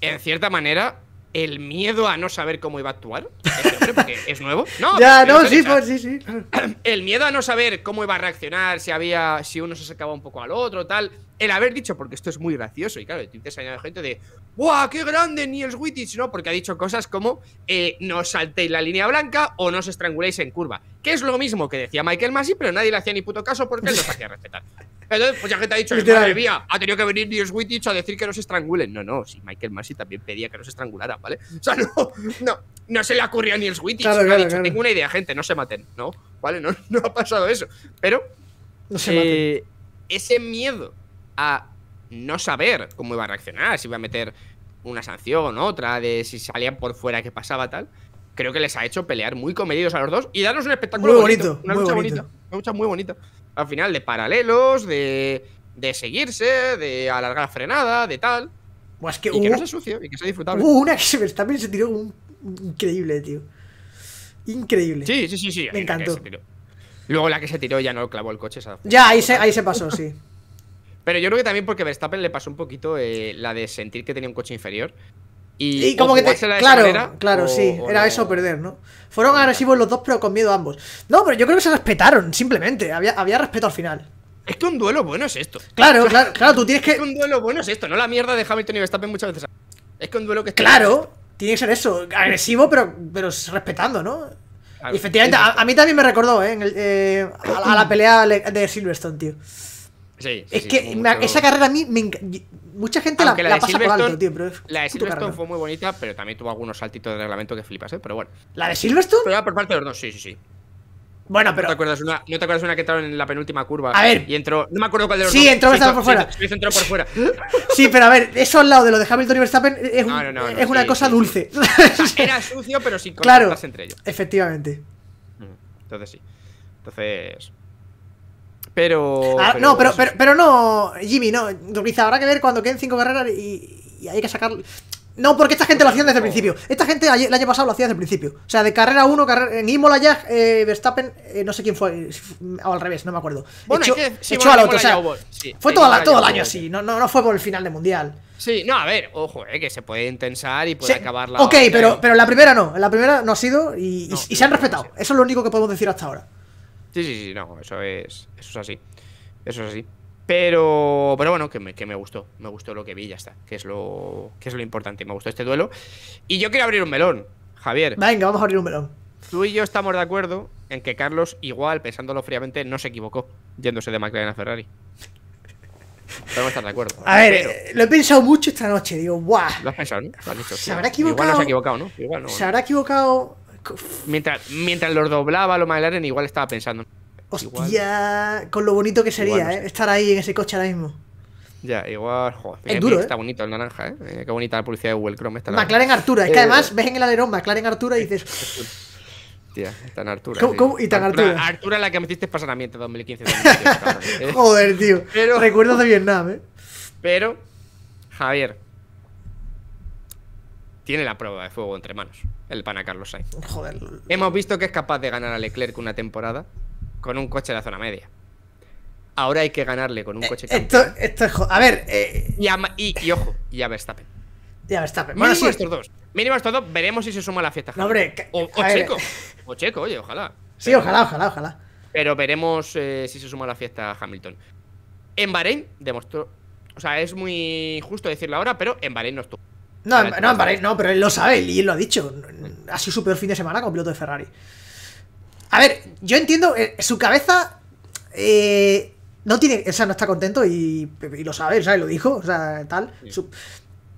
en cierta manera, el miedo a no saber cómo iba a actuar. Este porque es nuevo. No, ya, no, sí, pues, sí, sí. El miedo a no saber cómo iba a reaccionar, si había. si uno se sacaba un poco al otro, tal el haber dicho, porque esto es muy gracioso, y claro, Twitter se ha gente de ¡Buah, qué grande Niels Wittich! No, porque ha dicho cosas como eh, no saltéis la línea blanca o no os estranguléis en curva, que es lo mismo que decía Michael Massey, pero nadie le hacía ni puto caso porque él los hacía respetar. Entonces, mucha pues gente ha dicho, no mía, ha tenido que venir Niels Wittich a decir que nos estrangulen. No, no, si Michael Masi también pedía que nos estrangularan, ¿vale? O sea, no, no, no se le ha ocurrido a Niels Wittich, ha dicho, tengo una idea, gente, no se maten, ¿no? ¿Vale? No, no ha pasado eso. Pero... Eh, ese miedo a no saber cómo iba a reaccionar, si iba a meter una sanción, otra, de si salían por fuera, qué pasaba, tal. Creo que les ha hecho pelear muy comedidos a los dos y darnos un espectáculo muy bonito, Una lucha bonita. Una lucha muy bonita. Al final, de paralelos, de, seguirse, de alargar la frenada, de tal. Pues que que no sea sucio y que sea disfrutable. una que se, también se tiró un, increíble, tío. Increíble. Sí, sí, sí, sí. Me encantó. Luego la que se tiró ya no clavó el coche. ya, ahí se, ahí se pasó, sí. Pero yo creo que también porque Verstappen le pasó un poquito eh, la de sentir que tenía un coche inferior. Y, como que te... Claro, claro, sí. era eso perder, ¿no? Fueron agresivos los dos, pero con miedo a ambos. No, pero yo creo que se respetaron, simplemente. Había, había respeto al final. Es que un duelo bueno es esto. Claro, claro, claro, tú tienes que. Es que un duelo bueno es esto, no la mierda de Hamilton y Verstappen muchas veces. Es que un duelo que Claro, tiene que ser eso. Agresivo, pero, pero respetando, ¿no? efectivamente, a, mí también me recordó, ¿eh? eh a la pelea de Silverstone, tío. Sí, es que esa carrera a mí me Mucha gente la, la, pasa por alto, La de Silverstone fue muy bonita, pero también tuvo algunos saltitos de reglamento que flipas, ¿eh? Pero bueno. ¿La de Silverstone? Pero por parte de los dos, sí, sí, sí. Bueno, pero. ¿No te acuerdas una, una que estaba en la penúltima curva? A ver. Y entró. No me acuerdo cuál de los Sí, dos. entró por fuera. Sí, entró por fuera. Sí, pero a ver, eso al lado de lo de Hamilton y Verstappen es, una cosa dulce. Era sucio, pero sin claro, entre ellos. Efectivamente. Entonces sí. Entonces. Ah, pero, no, pero, pero, no, Jimmy, no. habrá que ver cuando queden cinco carreras y, hay que sacar. No, porque esta gente lo hacía desde el principio. Esta gente el año pasado lo hacía desde el principio. O sea, de carrera 1, carrera... en Imola ya, eh, Verstappen, eh, no sé quién fue, o al revés, no me acuerdo. Bueno, echó, sí, o sea, fue todo, el año así, no, no, fue por el final de Mundial. Sí, no, a ver, ojo, eh, que se puede intensar y puede acabar la... Ok, pero, pero la primera no, la primera no ha sido y se han respetado. Eso es lo único que podemos decir hasta ahora. Sí, sí, sí, no, eso es, eso es así. Eso es así. Pero, pero bueno, que me, gustó, me gustó lo que vi, ya está, que es, lo, que es lo importante, me gustó este duelo. Y yo quiero abrir un melón, Javier. Venga, vamos a abrir un melón. Tú y yo estamos de acuerdo en que Carlos, igual, pensándolo fríamente, no se equivocó yéndose de McLaren a Ferrari. Podemos estar de acuerdo. A ver, lo he pensado mucho esta noche. Digo, ¡guau! Lo has pensado, se Igual no se ha equivocado, ¿no? no, se habrá equivocado mientras, mientras los doblaba lo McLaren, igual estaba pensando. Hostia, con lo bonito que sería, ¿eh? Estar ahí en ese coche ahora mismo. Ya, igual, joder, ¿eh? está bonito el naranja, ¿eh? qué bonita la publicidad de Google Chrome McLaren Artura, es que eh, además ves en el alerón McLaren Artura y dices. Tía, tan Artura. ¿Cómo, y tan Artura? Artura, la que metiste pasanamiento mi 2015. 2015 Joder, tío. Pero... Recuerdos de Vietnam, ¿eh? Pero, Javier, tiene la prueba de fuego entre manos el pana Carlos Sainz. Joder. Hemos visto que es capaz de ganar a Leclerc una temporada con un coche de la zona media. Ahora hay que ganarle con un eh, coche. que. esto, esto, A ver. Eh, y, ojo, y a Verstappen. Y Verstappen. Mínimo estos dos. Mínimo estos dos. Veremos si se suma la fiesta. No, hombre. O, Checo. O Checo, oye, ojalá. Sí, ojalá, ojalá, ojalá. Pero veremos eh, si se suma la fiesta Hamilton. En Bahrein demostró. O sea, es muy justo decirlo ahora, pero en Bahrein no estuvo. No, no, pero él lo sabe y él lo ha dicho. Ha sido su peor fin de semana con piloto de Ferrari. A ver, yo entiendo, eh, su cabeza eh, no tiene, o sea, no está contento y, lo sabe, ¿sabes? Lo dijo, o sea, tal.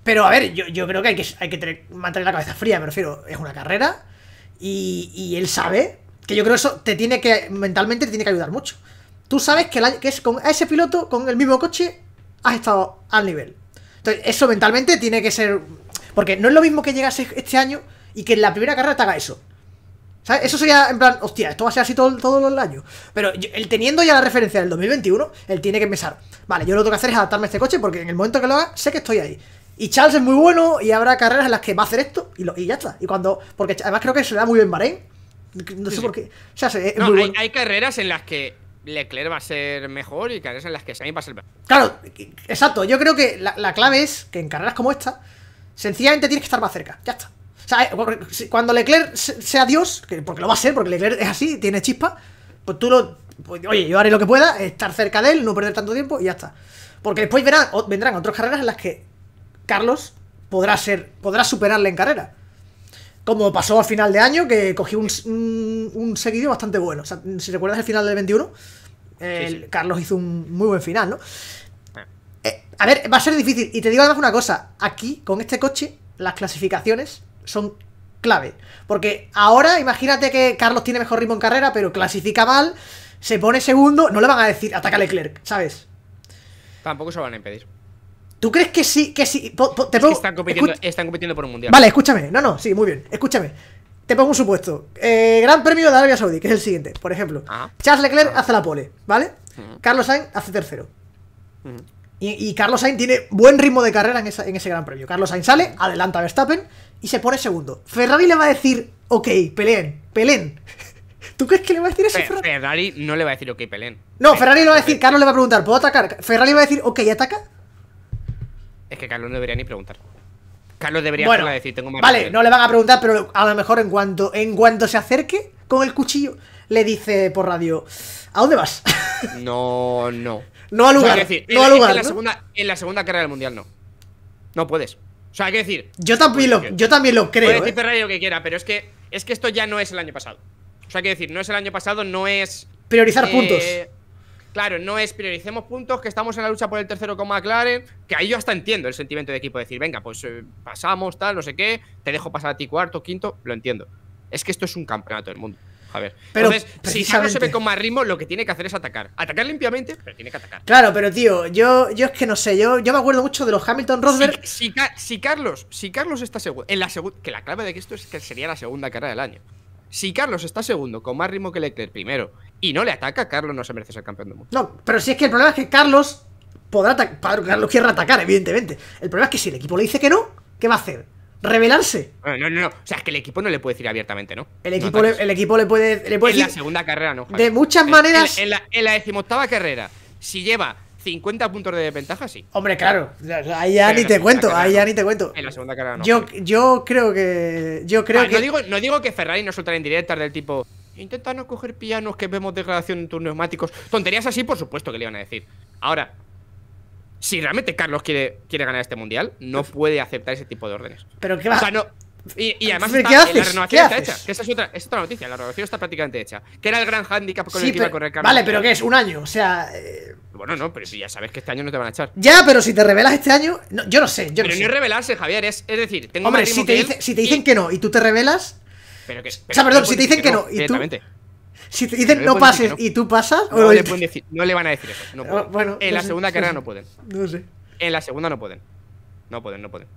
pero a ver, yo, creo que hay que, hay que mantener la cabeza fría, me refiero, es una carrera y, él sabe que yo creo eso te tiene que, mentalmente te tiene que ayudar mucho. Tú sabes que, que es con ese piloto, con el mismo coche, has estado al nivel. Eso mentalmente tiene que ser. Porque no es lo mismo que llegas este año y que en la primera carrera te haga eso. ¿Sabes? Eso sería en plan, hostia, esto va a ser así todo, los el año. Pero el teniendo ya la referencia del 2021, él tiene que empezar vale, yo lo que tengo que hacer es adaptarme a este coche porque en el momento que lo haga, sé que estoy ahí. Y Charles es muy bueno y habrá carreras en las que va a hacer esto y, ya está. Y cuando. Porque además creo que se le da muy bien Bahrein. No sé por qué. O sea, muy hay carreras en las que Leclerc va a ser mejor y carreras en las que Sainz va a ser mejor. Claro, exacto. Yo creo que la, clave es que en carreras como esta, sencillamente tienes que estar más cerca. Ya está. O sea, eh, cuando Leclerc sea Dios, porque lo va a ser, porque Leclerc es así, tiene chispa, pues tú lo. Pues, oye, yo haré lo que pueda, estar cerca de él, no perder tanto tiempo y ya está. Porque después verán, vendrán otras carreras en las que Carlos podrá ser. podrá superarle en carrera como pasó al final de año, que cogió un, seguido bastante bueno. O sea, si recuerdas el final del 21, Carlos hizo un muy buen final, ¿no? Ah. Eh, a ver, va a ser difícil. Y te digo además una cosa, aquí, con este coche, las clasificaciones son clave. Porque ahora, imagínate que Carlos tiene mejor ritmo en carrera, pero clasifica mal, se pone segundo, no le van a decir, ataca a Leclerc, ¿sabes? Tampoco se lo van a impedir. ¿Tú crees que sí? Que sí están, están compitiendo por un mundial. Vale, escúchame. No, no, sí, muy bien. Escúchame. Te pongo un supuesto. Eh, Gran Premio de Arabia Saudí, que es el siguiente, por ejemplo. Ah. Charles Leclerc ah. hace la pole, ¿vale? Mm. Carlos Sainz hace tercero. Mm. y, Carlos Sainz tiene buen ritmo de carrera en, ese Gran Premio. Carlos Sainz sale, adelanta a Verstappen y se pone segundo. Ferrari le va a decir, ok, peleen, peleen. ¿Tú crees que le va a decir eso Ferrari? Ferrari no le va a decir ok, peleen. No, Ferrari le va a decir, Carlos le va a preguntar, ¿puedo atacar? Ferrari va a decir, ok, ataca. Es que Carlos no debería ni preguntar. Carlos debería bueno, decir, tengo Vale, no le van a preguntar, pero a lo mejor en cuanto, en cuanto se acerque con el cuchillo, le dice por radio, ¿a dónde vas? No, no. No a lugar. no a lugar. En la, segunda, carrera del mundial no. No puedes. O sea, hay que decir. Yo también lo, pues, yo también lo creo. Puedes decir eh. lo que quiera, pero es que, es que esto ya no es el año pasado. O sea, hay que decir, no es el año pasado, no es. Priorizar eh, puntos. Claro, no es prioricemos puntos, que estamos en la lucha por el tercero con McLaren, que ahí yo hasta entiendo el sentimiento de equipo, decir, venga, pues eh, pasamos, tal, no sé qué, te dejo pasar a ti cuarto, quinto, lo entiendo. Es que esto es un campeonato del mundo. A ver, entonces, si Carlos se ve con más ritmo, lo que tiene que hacer es atacar. Atacar limpiamente, pero tiene que atacar. Claro, pero tío, yo, yo es que no sé, yo, yo me acuerdo mucho de los Hamilton Rosberg. Si, Carlos, si Carlos está segundo, en la segunda, que la clave de que esto es que sería la segunda carrera del año. Si Carlos está segundo, con más ritmo que Leclerc primero, y no le ataca, Carlos no se merece ser campeón del mundo. No, pero si es que el problema es que Carlos podrá atacar. Carlos quiere atacar, evidentemente. El problema es que si el equipo le dice que no, ¿qué va a hacer? revelarse. No, no, no. O sea, es que el equipo no le puede decir abiertamente, ¿no? El equipo, le, el equipo le puede, decir. En la segunda carrera, ¿no? De muchas maneras. En la, en, decimoctava carrera, si lleva 50 puntos de desventaja, sí. Hombre, claro. Ahí ya ni te cuento. ahí ya ni te cuento. En la segunda carrera, no. Yo, yo creo que. Yo creo ah, que. No digo, que Ferrari no soltara en directas del tipo. Intenta no coger pianos que vemos degradación en tus neumáticos. Tonterías así, por supuesto que le iban a decir. Ahora, si realmente Carlos quiere, quiere ganar este mundial, no puede aceptar ese tipo de órdenes. Pero qué va. O sea, no. Y, además está, la renovación está hecha. esa es otra, noticia, la renovación está prácticamente hecha. Que era el gran handicap con el que iba a correr Carlos. Vale, pero ¿qué es? ¿Un año? O sea. Eh, bueno, no, pero si ya sabes que este año no te van a echar. Ya, pero si te revelas este año. yo no sé. Yo pero no, es revelarse, Javier. Es, decir, tengo Hombre, si te, dicen que no y tú te revelas. Pero o sea, perdón, si te dicen que no, y tú... Si te dicen no, pases y tú pasas... No, le van a decir eso. Ah, en la segunda carrera no pueden. No sé. En la segunda no pueden. No pueden, no pueden.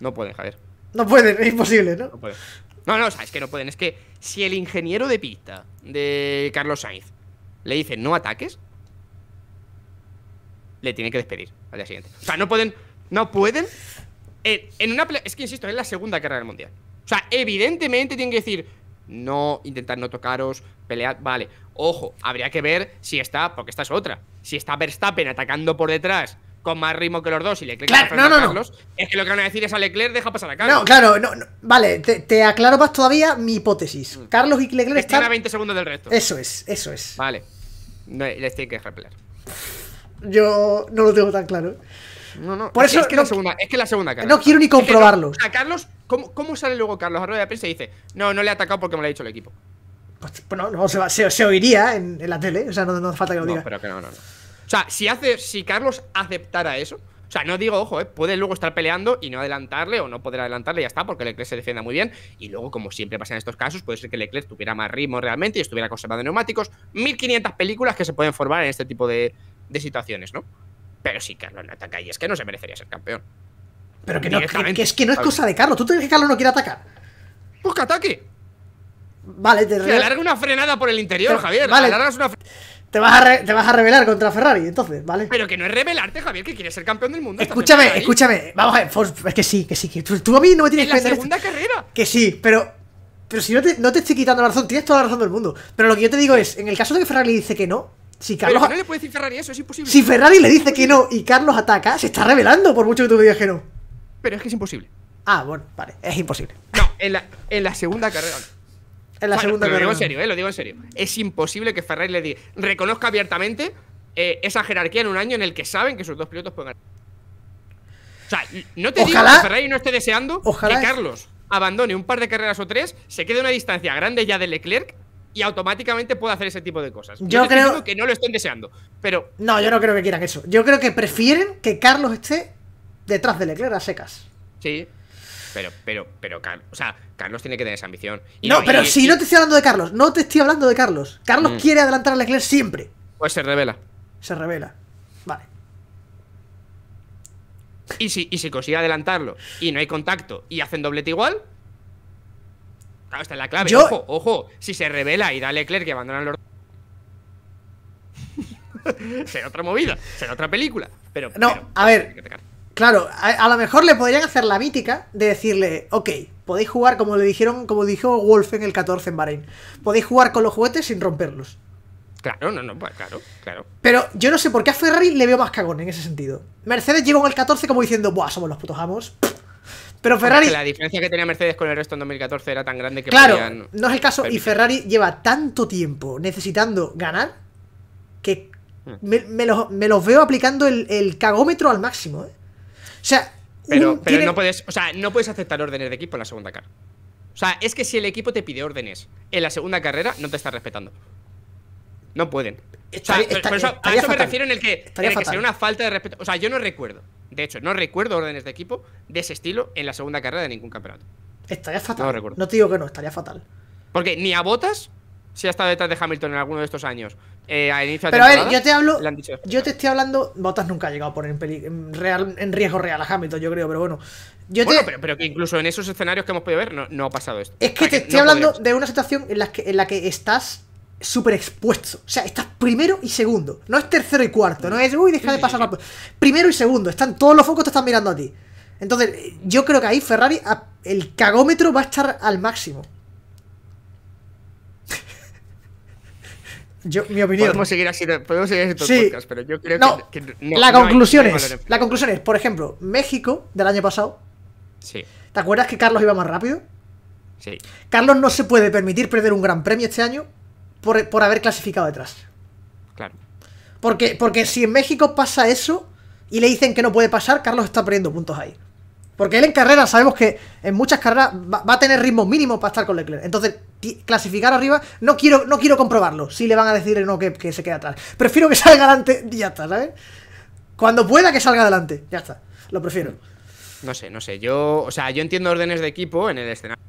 No pueden, Javier. No pueden, es imposible, ¿no? No pueden. No, no, o sea, es que no pueden. Es que si el ingeniero de pista de Carlos Sainz le dice no ataques, le tienen que despedir al día siguiente. O sea, no pueden. No pueden. En, una. Es que insisto, es la segunda carrera del mundial. O sea, evidentemente tienen que decir, no intentar no tocaros, pelear, vale. Ojo, habría que ver si está, porque esta es otra. Si está Verstappen atacando por detrás con más ritmo que los dos y Leclerc claro, no, no, no. es que lo que van a decir es a Leclerc deja pasar a Carlos. No, claro, no, vale, te, aclaro más todavía mi hipótesis. Mm. Carlos y Leclerc están... a 20 segundos del resto. Eso es, eso es. Vale. les tiene que pelear. Yo no lo tengo tan claro. No, no, Por es, que, es no, segunda, es que la segunda, No quiero ni comprobarlo. a Carlos, ¿cómo, sale luego Carlos a rueda de prensa y dice, no, no le he atacado porque me lo ha dicho el equipo? Pues, pues no, se, oiría en, la tele, o sea, no, hace falta que lo diga. pero que no, no, O sea, si, hace, si Carlos aceptara eso, o sea, no digo, ojo, eh, puede luego estar peleando y no adelantarle o no poder adelantarle, ya está, porque Leclerc se defienda muy bien. Y luego, como siempre pasa en estos casos, puede ser que Leclerc tuviera más ritmo realmente y estuviera conservando neumáticos. 1500 películas que se pueden formar en este tipo de, de situaciones, ¿no? Pero si Carlos no ataca y es que no se merecería ser campeón. Pero que no, es que no es cosa de Carlos. ¿Tú te crees que Carlos no quiere atacar? Pues que ataque. Vale, te Te alarga una frenada por el interior, Javier. Vale. Alargas una te vas, a te vas a rebelar contra Ferrari, entonces, ¿vale? Pero que no es revelarte Javier, que quieres ser campeón del mundo. Escúchame, escúchame. Vamos a ver, es que sí, que sí. tú, a mí no me tienes en que la segunda carrera. Que sí, pero. Pero si no te, no te estoy quitando la razón, tienes toda la razón del mundo. Pero lo que yo te digo es: en el caso de que Ferrari dice que no, si Carlos... no le puede decir Ferrari eso, es imposible. Si Ferrari le dice que no y Carlos ataca, se está revelando por mucho que tú me digas que no. Pero es que es imposible. Ah, bueno, vale, es imposible. No, en la, segunda carrera. En la segunda carrera. Lo digo en serio, eh, lo digo en serio. Es imposible que Ferrari le diga, reconozca abiertamente eh, esa jerarquía en un año en el que saben que sus dos pilotos pueden O sea, no te digo que Ferrari no esté deseando que Carlos abandone un par de carreras o tres, se quede a una distancia grande ya de Leclerc y automáticamente puede hacer ese tipo de cosas. Yo, creo que no lo estén deseando, pero... No, yo no creo que quieran eso. Yo creo que prefieren que Carlos esté detrás de Leclerc a secas. Sí. Pero, pero, pero, o sea, Carlos tiene que tener esa ambición. no, pero si no te estoy hablando de Carlos, no te estoy hablando de Carlos. Carlos mm. quiere adelantar a Leclerc siempre. Pues se revela. Se revela. Vale. Y si, y si consigue adelantarlo y no hay contacto y hacen doblete igual, Claro, está en la clave. Ojo, ojo. Si se revela y da Leclerc que abandonan los. será otra movida, será otra película. Pero. No, a ver. Claro, a, lo mejor le podrían hacer la mítica de decirle, ok, podéis jugar como le dijeron, como dijo Wolf en el 14 en Bahrein. Podéis jugar con los juguetes sin romperlos. Claro, no, no, pues, claro, claro. Pero yo no sé por qué a Ferrari le veo más cagón en ese sentido. Mercedes llegó en el 14 como diciendo, buah, somos los putos amos. Pero Ferrari. la diferencia que tenía Mercedes con el resto en 2014 era tan grande que. Claro, no es el caso. Y Ferrari lleva tanto tiempo necesitando ganar que hmm. me, los, veo aplicando el, cagómetro al máximo. ¿eh? O sea. Pero, pero no puedes. O sea, no puedes aceptar órdenes de equipo en la segunda carrera. O sea, es que si el equipo te pide órdenes en la segunda carrera, no te está respetando. No pueden. a eso me refiero en el que sería una falta de respeto. O sea, yo no recuerdo de hecho, no recuerdo órdenes de equipo de ese estilo en la segunda carrera de ningún campeonato. Estaría fatal. No, te digo que no, estaría fatal. Porque ni a Botas, si ha estado detrás de Hamilton en alguno de estos años, eh, a inicio Pero a ver, yo te hablo. yo te estoy hablando. Botas nunca ha llegado a poner en, riesgo real a Hamilton, yo creo, pero bueno. bueno, pero, que incluso en esos escenarios que hemos podido ver no, ha pasado esto. Es que te estoy hablando de una situación en la que estás super expuesto. O sea, estás primero y segundo. No es tercero y cuarto, no es, uy, deja de pasar. Primero y segundo, están todos los focos te están mirando a ti. Entonces, yo creo que ahí Ferrari, el cagómetro va a estar al máximo. Yo, mi opinión. Podemos seguir así, podemos seguir pero yo creo que, no, la la conclusión es, por ejemplo, México del año pasado. Sí. ¿Te acuerdas que Carlos iba más rápido? Sí. Carlos no se puede permitir perder un gran premio este año por, haber clasificado detrás. Claro. Porque, porque si en México pasa eso y le dicen que no puede pasar, Carlos está perdiendo puntos ahí. Porque él en carrera, sabemos que en muchas carreras va, a tener ritmos mínimos para estar con Leclerc. Entonces, clasificar arriba, no quiero, no quiero comprobarlo. Si le van a decir no que, que se quede atrás. Prefiero que salga adelante y ya está, ¿sabes? Cuando pueda que salga adelante, ya está. Lo prefiero. No sé, no sé. Yo, o sea, yo entiendo órdenes de equipo en el escenario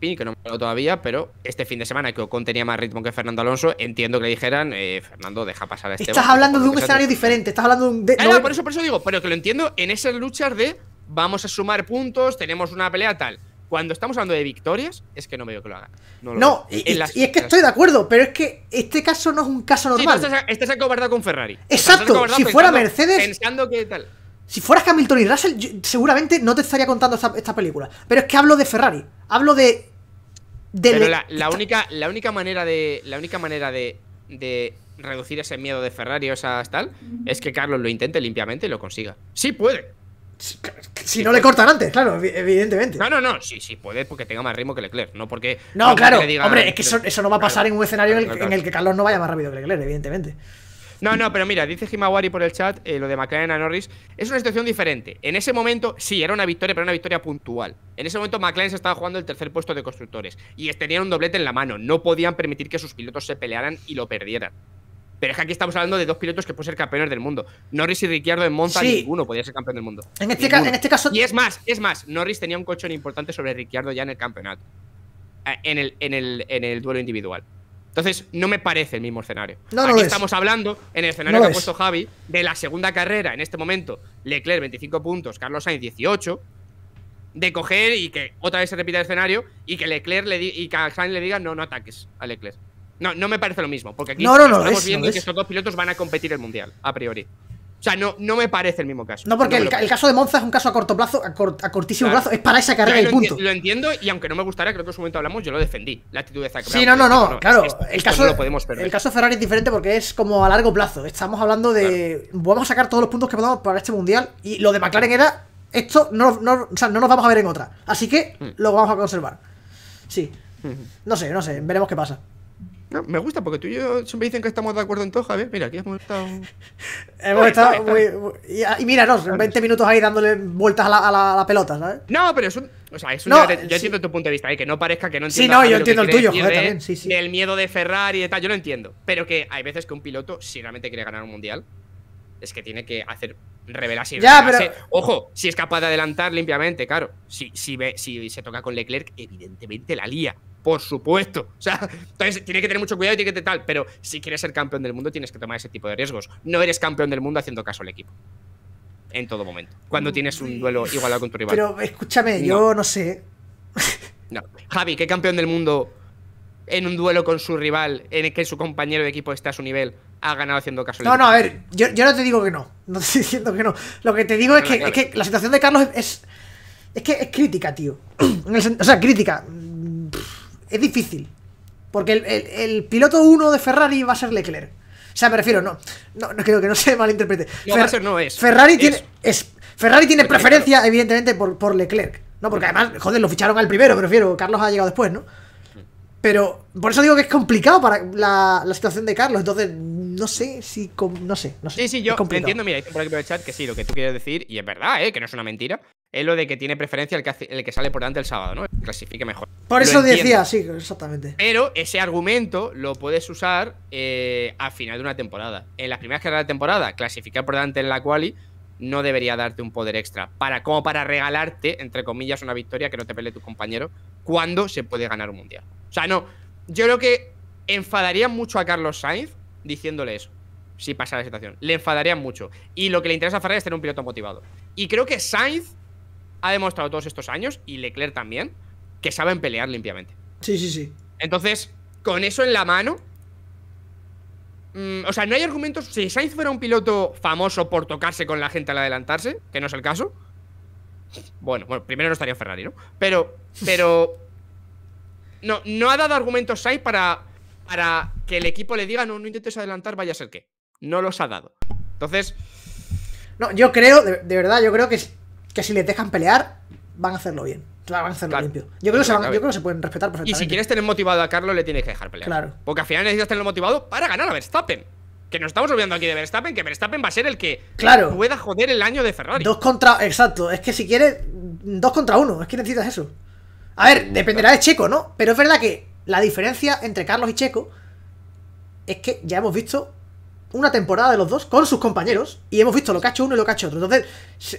que no me lo todavía, pero este fin de semana que Ocon tenía más ritmo que Fernando Alonso, entiendo que le dijeran, eh, Fernando, deja pasar a este. Estás hablando de un escenario diferente, estás hablando de ah, por, eso, por eso digo, pero que lo entiendo en esas luchas de vamos a sumar puntos, tenemos una pelea tal. Cuando estamos hablando de victorias, es que no veo que lo hagan. No, y, es que estoy de acuerdo, pero es que este caso no es un caso normal. este con Ferrari. Exacto, si fuera Mercedes. Pensando que tal. Si fueras Hamilton y Russell, seguramente no te estaría contando esta, película. Pero es que hablo de Ferrari. Hablo de. de la, única, la única manera de. La única manera de, de reducir ese miedo de Ferrari o esas tal, es que Carlos lo intente limpiamente y lo consiga. Sí puede. Si, no le cortan antes, claro, evidentemente. No, no, no, sí, sí puede porque tenga más ritmo que Leclerc, no porque. No, claro, hombre, es que eso, no va a pasar en un escenario en, el, que Carlos no vaya más rápido que Leclerc, evidentemente. No, no, pero mira, dice Himawari por el chat eh, lo de McLaren a Norris. Es una situación diferente. En ese momento, sí, era una victoria, pero una victoria puntual. En ese momento, McLaren se estaba jugando el tercer puesto de constructores y tenían un doblete en la mano. No podían permitir que sus pilotos se pelearan y lo perdieran. Pero es que aquí estamos hablando de dos pilotos que pueden ser campeones del mundo. Norris y Ricciardo en Monza, ninguno podía ser campeón del mundo. En este este caso. Y es más, es más, Norris tenía un colchón importante sobre Ricciardo ya en el campeonato. Eh, en el, en el, en el duelo individual. Entonces, no me parece el mismo escenario. Aquí estamos hablando, en el escenario que ha puesto Javi, de la segunda carrera, en este momento, Leclerc 25 puntos, Carlos Sainz 18, de coger y que otra vez se repita el escenario y que Leclerc le y que Sainz le diga no, no ataques a Leclerc. No, no me parece lo mismo, porque aquí estamos viendo que estos dos pilotos van a competir el mundial, a priori. O sea, no, me parece el mismo caso. No, porque el, caso de Monza es un caso a corto plazo, a, cortísimo plazo, es para esa carrera y punto. Lo entiendo, y aunque no me gustara, creo que en su momento hablamos, yo lo defendí, la actitud de Zac Sí, no, no, no, claro. el, caso, el caso Ferrari es diferente porque es como a largo plazo. Estamos hablando de. Vamos a sacar todos los puntos que podamos para este mundial, y lo de McLaren era. Esto no, no, nos vamos a ver en otra. Así que mm. lo vamos a conservar. Sí. Mm. No sé, no sé, veremos qué pasa. No, me gusta porque tú y yo siempre dicen que estamos de acuerdo en todo, Javier. Mira, aquí hemos estado. hemos estado muy, Y, míranos, 20 minutos ahí dándole vueltas a la, a la, pelota, ¿sabes? No, pero es un. O sea, es un. yo entiendo tu punto de vista, ¿eh? que no parezca que no entiendo. Sí, no, yo entiendo el tuyo, joder, también. Sí, sí. El miedo de Ferrari y tal, yo lo entiendo. Pero que hay veces que un piloto, si realmente quiere ganar un mundial, es que tiene que hacer revelarse. Ojo, si es capaz de adelantar limpiamente, claro. Si, si, ve, si se toca con Leclerc, evidentemente la lía por supuesto. O sea, entonces tiene que tener mucho cuidado y tienes que tal. Pero si quieres ser campeón del mundo, tienes que tomar ese tipo de riesgos. No eres campeón del mundo haciendo caso al equipo. En todo momento. Cuando tienes un mm. duelo igualado con tu rival. Pero escúchame, yo no sé. Javi, ¿qué campeón del mundo en un duelo con su rival, en el que su compañero de equipo está a su nivel, ha ganado haciendo caso. No, no, a ver, yo, no te digo que no. No te estoy diciendo que no. Lo que te digo es, que, es, que, la situación de Carlos es. Es que es crítica, tío. o sea, crítica es difícil. Porque el, piloto 1 de Ferrari va a ser Leclerc. O sea, me refiero, no, no, no creo que no se malinterprete. no es. Ferrari tiene, es, Ferrari tiene preferencia, evidentemente, por, por Leclerc. No, porque además, joder, lo ficharon al primero, prefiero. Carlos ha llegado después, ¿no? Pero por eso digo que es complicado para la, situación de Carlos. Entonces, no sé si. No sé, no sé. Sí, sí, yo entiendo, mira, por aquí por que sí, lo que tú quieres decir, y es verdad, ¿eh? Que no es una mentira es lo de que tiene preferencia el que, sale por delante el sábado, ¿no? clasifique mejor. Por eso decía, sí, exactamente. Pero ese argumento lo puedes usar eh, al final de una temporada. En las primeras carreras de la temporada, clasificar por delante en la quali no debería darte un poder extra. Para, como para regalarte, entre comillas, una victoria que no te pelee tu compañero cuando se puede ganar un mundial. O sea, no. Yo creo que enfadaría mucho a Carlos Sainz diciéndole eso si pasa la situación. Le enfadaría mucho. Y lo que le interesa a Ferrari es tener un piloto motivado. Y creo que Sainz ha demostrado todos estos años, y Leclerc también, que saben pelear limpiamente. Sí, sí, sí. Entonces, con eso en la mano. Mm, o sea, no hay argumentos. Si Sainz fuera un piloto famoso por tocarse con la gente al adelantarse, que no es el caso. Bueno, primero no estaría Ferrari, ¿no? Pero. Pero. No, no ha dado argumentos Sainz para. Para que el equipo le diga, no, no intentes adelantar, vaya a ser que. No los ha dado. Entonces. No, yo creo, de verdad, yo creo que que si les dejan pelear, van a hacerlo bien. Claro, Van a hacerlo limpio. Yo creo, que se pueden respetar perfectamente. Y si quieres tener motivado a Carlos, le tienes que dejar pelear. Claro. Porque al final necesitas tenerlo motivado para ganar a Verstappen. Que nos estamos olvidando aquí de Verstappen, que Verstappen va a ser el que claro. pueda joder el año de Ferrari. Dos contra. Exacto, es que si quieres. Dos contra uno, es que necesitas eso. A ver, mm, dependerá de Checo, ¿no? Pero es verdad que la diferencia entre Carlos y Checo es que ya hemos visto una temporada de los dos con sus compañeros y hemos visto lo que ha hecho uno y lo que ha hecho otro. Entonces, sí.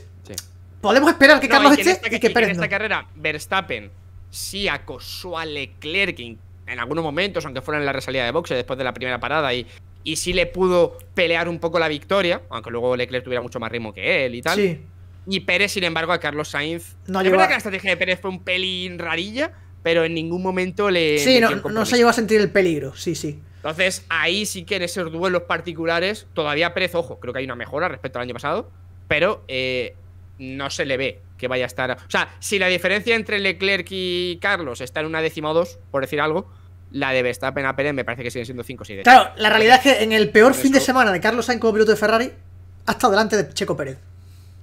¿Podemos esperar que Carlos y En esta, carrera, Verstappen sí acosó a Leclerc en algunos momentos, aunque fuera en la resalida de boxe después de la primera parada, y, y sí le pudo pelear un poco la victoria, aunque luego Leclerc tuviera mucho más ritmo que él y tal. Sí. Y Pérez, sin embargo, a Carlos Sainz. No verdad que la estrategia de Pérez fue un pelín rarilla, pero en ningún momento le. Sí, no, no se llevó a sentir el peligro, sí, sí. Entonces, ahí sí que en esos duelos particulares, todavía Pérez, ojo, creo que hay una mejora respecto al año pasado, pero eh, no se le ve que vaya a estar. O sea, si la diferencia entre Leclerc y Carlos está en una décima dos, por decir algo, la de Verstappen a Pérez me parece que siguen siendo 5 6 Claro, la realidad es que en el peor fin de semana de Carlos Sainz como piloto de Ferrari, ha estado delante de Checo Pérez.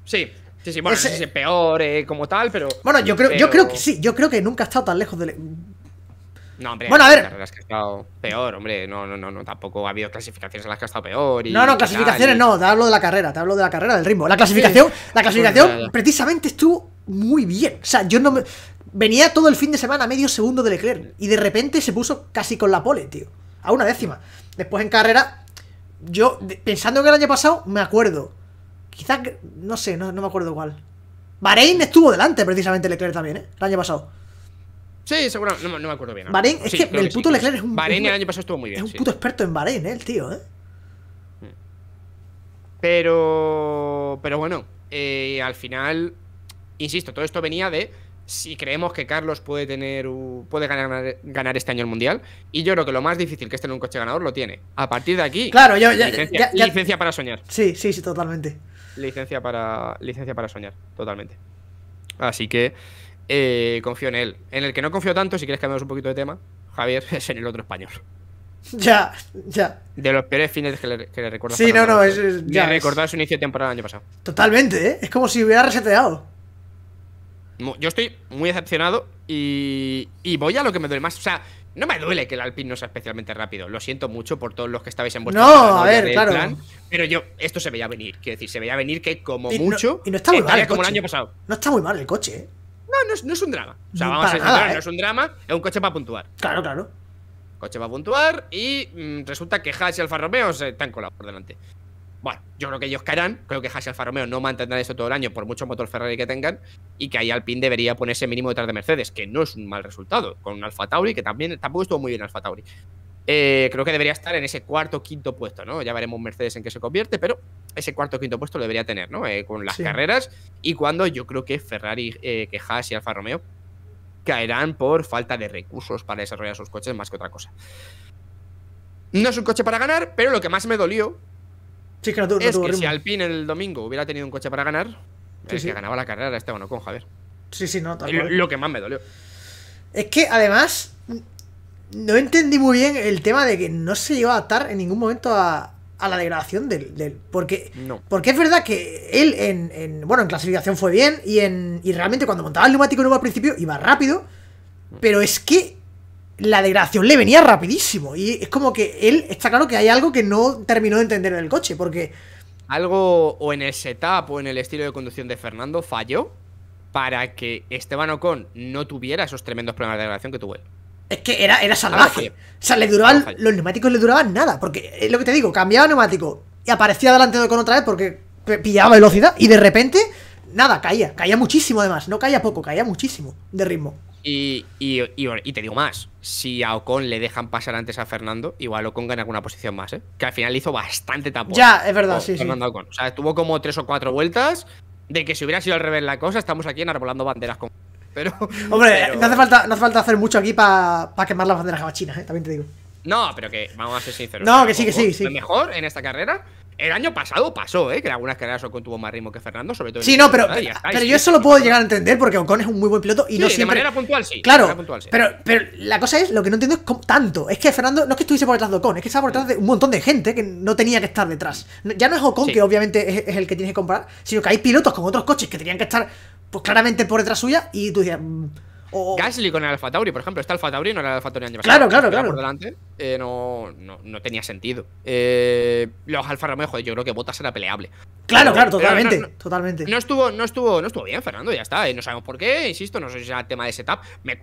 Sí, sí, sí, bueno, no sé si es peor eh, como tal, pero. Bueno, yo creo, yo creo que sí, yo creo que nunca ha estado tan lejos de. No, hombre, bueno, a ver. peor, hombre. No, no, no, Tampoco ha habido clasificaciones en las que ha estado peor. no, no, clasificaciones no. Te hablo de la carrera, te hablo de la carrera, del ritmo. La clasificación, la clasificación precisamente estuvo muy bien. O sea, yo no me. Venía todo el fin de semana a medio segundo de Leclerc. Y de repente se puso casi con la pole, tío. A una décima. Después en carrera. Yo, pensando que el año pasado, me acuerdo. Quizás, no sé, no, me acuerdo cuál. Bahrein estuvo delante precisamente Leclerc también, ¿eh? El año pasado. Sí, seguro, No, me acuerdo bien. es que el puto Leclerc es un. año pasado estuvo muy bien. Es un puto experto en Bahrein, el tío, ¿eh? Hmm. Pero. Pero bueno, eh, al final. Insisto, todo esto venía de. Si creemos que Carlos puede tener. Puede ganar, ganar este año el mundial. Y yo creo que lo más difícil que esté en un coche ganador lo tiene. A partir de aquí. Claro, yo. licencia para soñar. Sí, sí, sí, totalmente. Licencia para. Licencia para soñar, totalmente. Así que eh, confío en él. En el que no confío tanto, si quieres cambiar un poquito de tema, Javier, es en el otro español. Ya, ya. De los peores fines que le, recuerdo. Sí, no, no, es, ya. recordar su inicio de temporada el año pasado. Totalmente, ¿eh? Es como si hubiera reseteado. Yo estoy muy decepcionado y, voy a lo que me duele más. O sea, no me duele que el Alpine no sea especialmente rápido. Lo siento mucho por todos los que estabais en vuestro No, a ver, claro. pero yo, esto se veía venir. Quiero decir, se veía venir que como mucho. y no está muy mal. año pasado. No está muy mal el coche, ¿eh? No, es, un drama. O sea, vamos a no es ¿eh? un drama, es un coche para puntuar. Claro, claro. Coche para puntuar y mm, resulta que Haas y Alfa Romeo se están colados por delante. Bueno, yo creo que ellos caerán. Creo que Haas y Alfa Romeo no mantendrán esto todo el año, por mucho motor Ferrari que tengan. Y que ahí Alpine debería ponerse mínimo detrás de Mercedes, que no es un mal resultado. Con un Alfa Tauri, que también tampoco estuvo muy bien Alfa Tauri. Eh, creo que debería estar en ese cuarto o quinto puesto, ¿no? Ya veremos Mercedes en qué se convierte, pero ese cuarto o quinto puesto lo debería tener, ¿no? Eh, con las carreras y cuando yo creo que Ferrari, eh, que Haas y Alfa Romeo caerán por falta de recursos para desarrollar sus coches más que otra cosa. No es un coche para ganar, pero lo que más me dolió es que si Alpine el domingo hubiera tenido un coche para ganar, es que ganaba la carrera o bueno con Javier. Sí, sí, no, lo que más me dolió. Es que además, no entendí muy bien el tema de que no se llevó a adaptar en ningún momento a, la degradación del. porque, no. porque es verdad que él en, Bueno, en clasificación fue bien. Y en. Y realmente cuando montaba el neumático nuevo al principio iba rápido. Pero es que la degradación le venía rapidísimo. Y es como que él. Está claro que hay algo que no terminó de entender en el coche. Porque. Algo o en el setup o en el estilo de conducción de Fernando falló para que Esteban Ocon no tuviera esos tremendos problemas de degradación que tuvo él. Es que era, era salvaje. O sea, le duraban, los neumáticos le duraban nada. Porque es lo que te digo, cambiaba neumático y aparecía delante de Ocon otra vez porque pillaba velocidad y de repente, nada, caía. Caía muchísimo además. No caía poco, caía muchísimo de ritmo. Y, y, y, te digo más, si a Ocon le dejan pasar antes a Fernando, igual Ocon gana alguna posición más, ¿eh? Que al final hizo bastante tapón. Ya, es verdad, sí, sí. O sea, tuvo como tres o cuatro vueltas de que si hubiera sido al revés la cosa, estamos aquí en Arbolando banderas con pero... Hombre, No, hace falta, falta hacer mucho aquí para quemar las banderas gabachinas, ¿eh? también te digo. No, pero que vamos a ser sinceros. No, que sí, que sí, sí. mejor en esta carrera el año pasado pasó, ¿eh? Que en algunas carreras Ocon tuvo más ritmo que Fernando, sobre todo. En sí, no, pero, pero, yo eso lo puedo llegar a entender porque Ocon es un muy buen piloto y no siempre. De manera puntual, sí. Claro. puntual, sí. Pero, pero la cosa es, lo que no entiendo es tanto. Es que Fernando no es que estuviese por detrás de Ocon, es que estaba por detrás de un montón de gente que no tenía que estar detrás. Ya no es Ocon, que obviamente es, el que tienes que comprar sino que hay pilotos con otros coches que tenían que estar, pues claramente por detrás suya y tú decías... Mm, o... Gasly con el Alfa Tauri, por ejemplo. Este Alfa Tauri no era el Alfa Tauri año Claro, claro, claro. Por delante, eh, no, no, no, tenía sentido. Eh, los Alfa Romeo, joder, yo creo que Botas era peleable. Claro, claro, totalmente. No, totalmente. No estuvo, no estuvo, no estuvo bien, Fernando, ya está. Eh, no sabemos por qué, insisto, no sé si era tema de setup.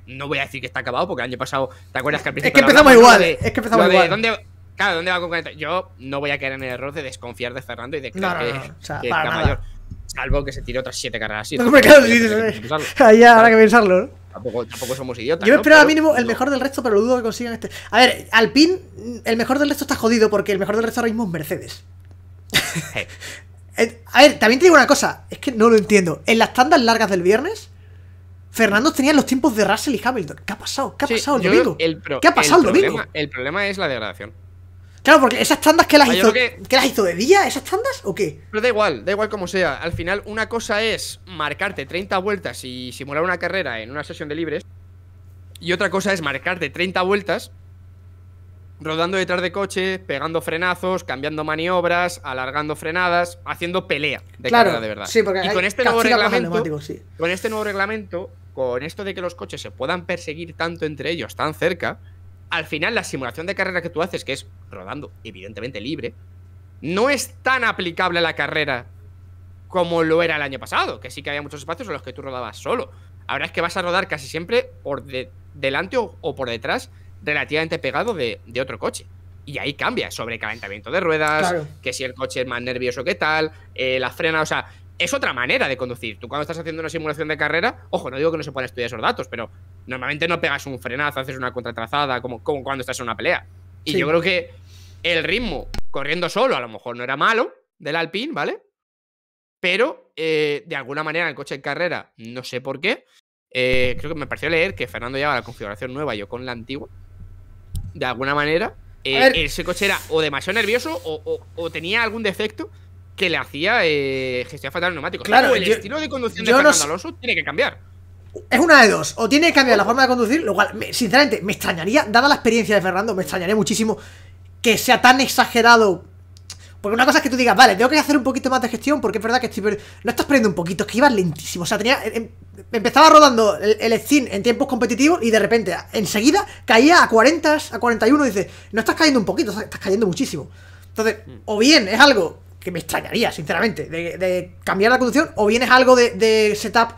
no voy a decir que está acabado, porque el año pasado, ¿te acuerdas que al principio. Es que empezamos igual, es que empezamos igual. ¿dónde, claro, ¿dónde va a Yo no voy a caer en el error de desconfiar de Fernando y de que, o sea, mayor. Salvo que se tire otras 7 carreras así. No, claro, sí, Ahí habrá que pensarlo, ¿no? Tampoco, somos idiotas. Yo me al mínimo el mejor del resto, pero lo dudo que consigan este. A ver, pin, el mejor del resto está jodido porque el mejor del resto ahora mismo es Mercedes. Eh, a ver, también te digo una cosa, es que no lo entiendo. En las tandas largas del viernes, Fernando tenía los tiempos de Russell y Hamilton. ¿Qué ha pasado? ¿Qué ha pasado lo digo? ¿Qué ha pasado el, El problema es la degradación. Claro, porque esas tandas que las ah, hizo. las hizo de día? ¿Esas tandas o qué? Pero da igual, da igual como sea. Al final, una cosa es marcarte 30 vueltas y simular una carrera en una sesión de libres. Y otra cosa es marcarte 30 vueltas rodando detrás de coche, pegando frenazos, cambiando maniobras, alargando frenadas, haciendo pelea de claro, carrera de verdad. Sí, porque y con este nuevo reglamento, con este nuevo reglamento, con esto de que los coches se puedan perseguir tanto entre ellos tan cerca, al final la simulación de carrera que tú haces, que es rodando, evidentemente libre, no es tan aplicable a la carrera como lo era el año pasado, que sí que había muchos espacios en los que tú rodabas solo. Ahora es que vas a rodar casi siempre por delante o, por detrás, relativamente pegado de, otro coche. Y ahí cambia, sobre calentamiento de ruedas, que si el coche es más nervioso que tal, eh, la frena, o sea, es otra manera de conducir. Tú cuando estás haciendo una simulación de carrera, ojo, no digo que no se puedan estudiar esos datos, pero Normalmente no pegas un frenazo, haces una contratrazada, como, como cuando estás en una pelea. Y yo creo que el ritmo corriendo solo a lo mejor no era malo del Alpine, ¿vale? Pero eh, de alguna manera el coche de carrera, no sé por qué, eh, creo que me pareció leer que Fernando llevaba la configuración nueva, yo con la antigua. De alguna manera, eh, ese coche era o demasiado nervioso o, tenía algún defecto que le hacía eh, gestionar fatal neumático Claro, el estilo de conducción de Fernando Alonso tiene que cambiar. Es una de dos. O tiene que cambiar la forma de conducir, lo cual, sinceramente, me extrañaría, dada la experiencia de Fernando, me extrañaría muchísimo que sea tan exagerado. Porque una cosa es que tú digas, vale, tengo que hacer un poquito más de gestión, porque es verdad que estoy No estás perdiendo un poquito, es que ibas lentísimo. O sea, tenía. Em, em, empezaba rodando el, el Steam en tiempos competitivos y de repente, enseguida, caía a 40, a 41. Y dices, no estás cayendo un poquito, estás cayendo muchísimo. Entonces, o bien es algo que me extrañaría, sinceramente, de, cambiar la conducción, o bien es algo de, de setup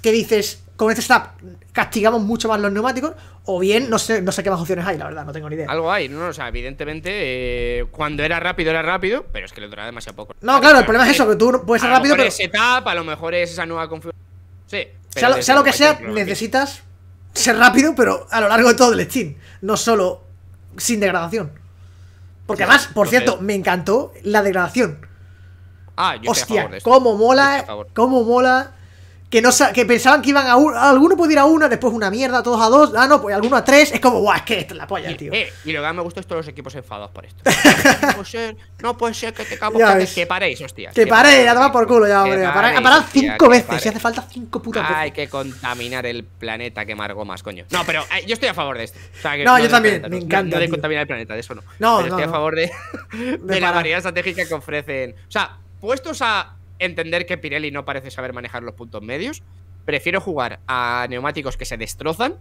que dices, con este setup castigamos mucho más los neumáticos o bien no sé, no sé qué más opciones hay, la verdad, no tengo ni idea. Algo hay, no, o sea, evidentemente eh, cuando era rápido era rápido, pero es que le duraba demasiado poco. No, claro, el problema es eso, que tú puedes ser rápido, mejor pero es setup, a lo mejor es esa nueva configuración. Sí. Sea lo, que sea, necesitas ser rápido, pero a lo largo de todo el Steam, no solo sin degradación. Porque además, por cierto, me encantó la degradación. Ah, yo Hostia, cómo mola, cómo mola que, no, que pensaban que iban a uno, alguno pudiera a una, después una mierda, todos a dos, ah, no, pues alguno a tres, es como, guau, es que es la polla, tío. Eh, y lo que me gusta es todos los equipos enfadados por esto. no, puede ser, no puede ser que te cago que, que paréis, hostia. Que, que paréis, a por culo ya, hombre. A parar, cinco veces, si hace falta cinco putas veces. Hay que contaminar el planeta, quemar más, coño. No, pero eh, yo estoy a favor de esto. no, yo también, me encanta. No, de contaminar el planeta, de eso no. No, pero no, estoy a favor de, de la variedad estratégica que ofrecen. O sea, puestos a entender que Pirelli no parece saber manejar los puntos medios. Prefiero jugar a neumáticos que se destrozan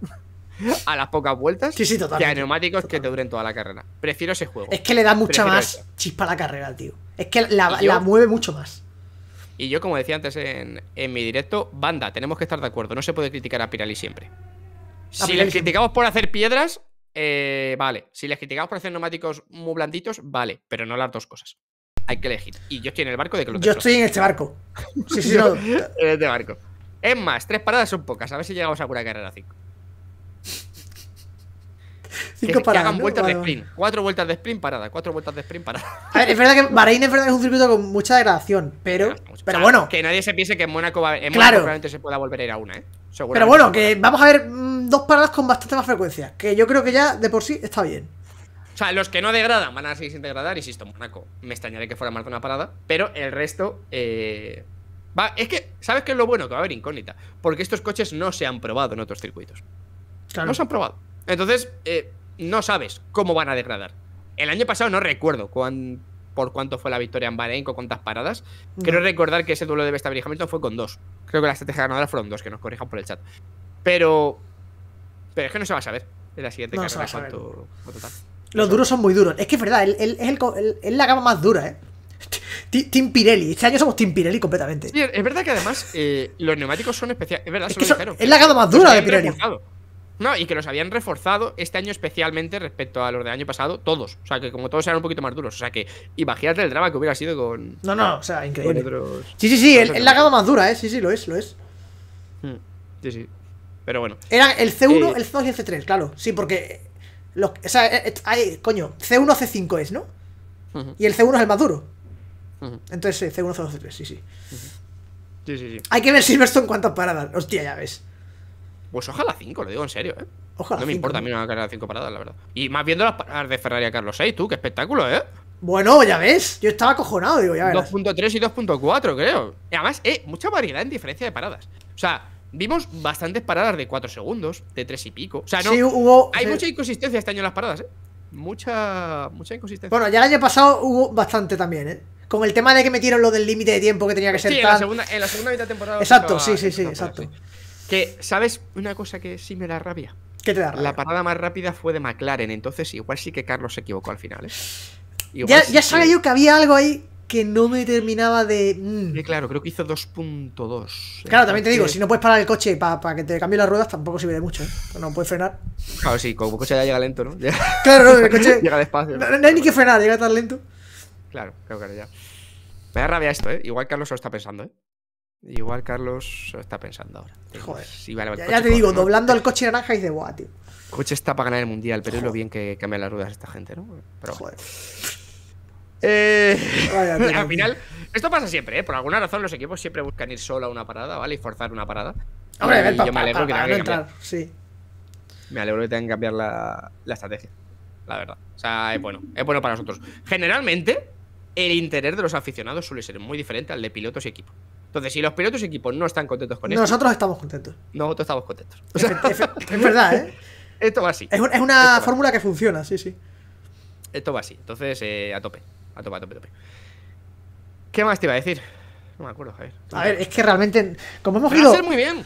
a las pocas vueltas sí, sí, que a neumáticos que te duren toda la carrera. Prefiero ese juego. Es que le da mucha más chispa a la carrera, tío. Es que la, mueve mucho más. Y yo, como decía antes en, mi directo, banda, tenemos que estar de acuerdo. No se puede criticar a Pirelli siempre. si les criticamos por hacer piedras, eh, vale. Si les criticamos por hacer neumáticos muy blanditos, vale. Pero no las dos cosas hay que elegir. Y yo estoy en el barco de que Yo estoy en este barco. Sí, sí, En este barco. Es más, tres paradas son pocas. A ver si llegamos a una carrera 5. Cinco que, paradas, hagan vueltas de sprint. Cuatro vueltas de sprint parada. Cuatro vueltas de sprint parada. A es verdad que Bahrein es, verdad es un circuito con mucha degradación, pero, pero bueno. Que nadie se piense que en Mónaco, va, claro. se pueda volver a ir a una, ¿eh? Pero bueno, que vamos a ver mm, dos paradas con bastante más frecuencia. Que yo creo que ya de por sí está bien. O sea, los que no degradan van a seguir sin degradar, insisto, Monaco. Me extrañaré que fuera más de una parada, pero el resto... Eh, es que, ¿sabes qué es lo bueno? Que va a haber incógnita. Porque estos coches no se han probado en otros circuitos. No se han probado. Entonces, eh, no sabes cómo van a degradar. El año pasado no recuerdo cuán, por cuánto fue la victoria en Bahrein, con cuántas paradas. Quiero recordar que ese duelo de Verstappen Hamilton fue con dos. Creo que la estrategia ganadora fueron dos, que nos corrijan por el chat. Pero. Pero es que no se va a saber en la siguiente carrera cuánto, los duros son muy duros. Es que es verdad, él, es la gama más dura, ¿eh? Team Pirelli, este año somos Team Pirelli completamente. es verdad que además eh, los neumáticos son especiales. Es verdad, es, que es la gama más dura de Pirelli. No, y que los habían reforzado este año especialmente respecto a los del año pasado, todos. O sea, que como todos eran un poquito más duros. O sea, que imagínate el drama que hubiera sido con. No, no, o sea, increíble. sí, sí, sí, es la gama más dura, ¿eh? Sí, sí, lo es, lo es. Hmm, sí, sí. Pero bueno. Era el C1, eh, el C2 y el C3, claro. Sí, porque o sea, eh, eh, hay, coño, C1, C5 es, ¿no? Y el C1 es el más duro. Entonces, C1, C2, C3, sí, sí. Sí, sí, sí. Hay que ver si Silverstone cuántas paradas. Hostia, ya ves. Pues ojalá 5, lo digo en serio, ¿eh? Ojalá no me importa a mí una carrera de 5 paradas, la verdad. Y más viendo las paradas de Ferrari a Carlos 6, tú, qué espectáculo, ¿eh? Bueno, ya ves, yo estaba acojonado, digo, ya ves. 2.3 y 2.4, creo. Y además, eh, mucha variedad en diferencia de paradas. O sea, Vimos bastantes paradas de 4 segundos, de 3 y pico. O sea, no. hay mucha inconsistencia este año en las paradas, ¿eh? Mucha, mucha inconsistencia. Bueno, ya el año pasado hubo bastante también, ¿eh? Con el tema de que metieron lo del límite de tiempo que tenía que ser. Sí, en, la segunda, mitad de temporada. Exacto, sí, sí, sí, exacto. Que, ¿sabes una cosa que sí me da rabia? ¿Qué te da rabia? La parada más rápida fue de McLaren, entonces igual sí que Carlos se equivocó al final, ¿eh? ya, sabía yo que había algo ahí que no me terminaba de. Mm. claro, creo que hizo 2.2. Eh, claro, también te digo, si no puedes parar el coche para que te cambie las ruedas, tampoco sirve de mucho, ¿eh? No puedes frenar. Claro, sí, como el coche ya llega lento, ¿no? Claro, el coche. llega despacio. No, hay ni que frenar, llega tan lento. Claro, claro, claro, ya. Me da rabia esto, ¿eh? Igual Carlos se lo está pensando, ¿eh? Igual Carlos se lo está pensando ahora. Joder. ya, te digo, doblando al coche naranja y de guau, tío. coche está para ganar el mundial, pero es lo bien que cambian las ruedas esta gente, ¿no? Pero, Joder. Eh, al final, esto pasa siempre, ¿eh? Por alguna razón los equipos siempre buscan ir solo a una parada, ¿vale? Y forzar una parada. me alegro que, sí. Me alegro que tengan que cambiar la, estrategia. La verdad. O sea, es bueno. Es bueno para nosotros. Generalmente, el interés de los aficionados suele ser muy diferente al de pilotos y equipos. Entonces, si los pilotos y equipos no están contentos con esto. Nosotros estamos contentos. Nosotros estamos contentos. es, verdad, ¿eh? Esto va así. Es, una fórmula que funciona, sí, sí. Esto va así. Entonces, eh, a tope. A tope, a tope, a ¿Qué más te iba a decir? No me acuerdo, Javier. A ver, es que realmente, como hemos ido... muy bien.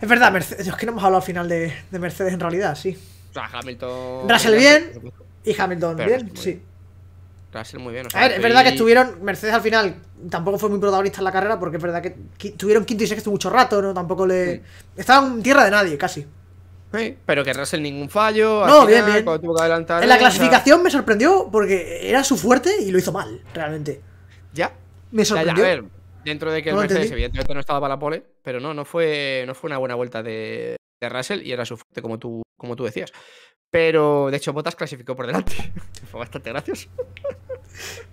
Es verdad, Mercedes, es que no hemos hablado al final de, Mercedes en realidad, sí. O sea, Hamilton... Russell bien y Hamilton bien, sí. Russell muy bien. a ver, es verdad que estuvieron, Mercedes al final tampoco fue muy protagonista en la carrera porque es verdad que tuvieron quinto y sexto mucho rato, ¿no? Tampoco le... Estaban en tierra de nadie, casi pero que Russell ningún fallo. No, bien, bien. en la clasificación me sorprendió porque era su fuerte y lo hizo mal, realmente. Ya. Me sorprendió. a ver, dentro de que el Mercedes evidentemente no estaba para la pole, pero no, no fue, no fue una buena vuelta de, Russell y era su fuerte, como tú, como tú decías. Pero de hecho, Bottas clasificó por delante. fue bastante gracioso.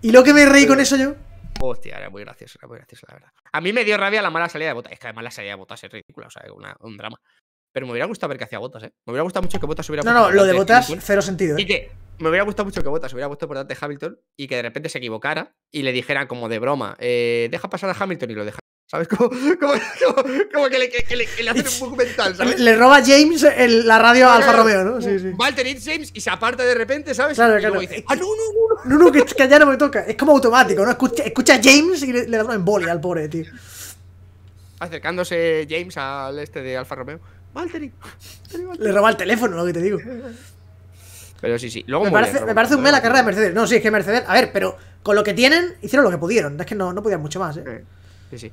¿Y lo que me reí con eso yo? Hostia, era muy gracioso, era muy gracioso, la verdad. A mí me dio rabia la mala salida de Bottas Es que además la salida de Bottas es ridícula, o sea, es un drama. Pero me hubiera gustado ver que hacía Botas, ¿eh? Me hubiera gustado mucho que Botas hubiera No, no, lo de Botas, cero sentido. Y ¿eh? que me hubiera gustado mucho que Botas hubiera puesto por delante Hamilton y que de repente se equivocara y le dijera como de broma, eh, deja pasar a Hamilton y lo deja. ¿Sabes? Como, que, le, hacen un bug mental, ¿sabes? Le roba James la radio a Alfa Romeo, ¿no? Sí, sí. Walter y James y se aparta de repente, ¿sabes? y dice, ah, no, no, no, no. No, que, allá ya no me toca. Es como automático, ¿no? Escucha, escucha a James y le, le da una embolia al pobre, tío. Acercándose James al este de Alfa Romeo. Le roba el teléfono, lo que te digo. Pero sí, sí. me, parece, un mela la carrera de Mercedes. No, sí, es que Mercedes. A ver, pero con lo que tienen, hicieron lo que pudieron. Es que no, no podían mucho más, ¿eh? Sí, sí.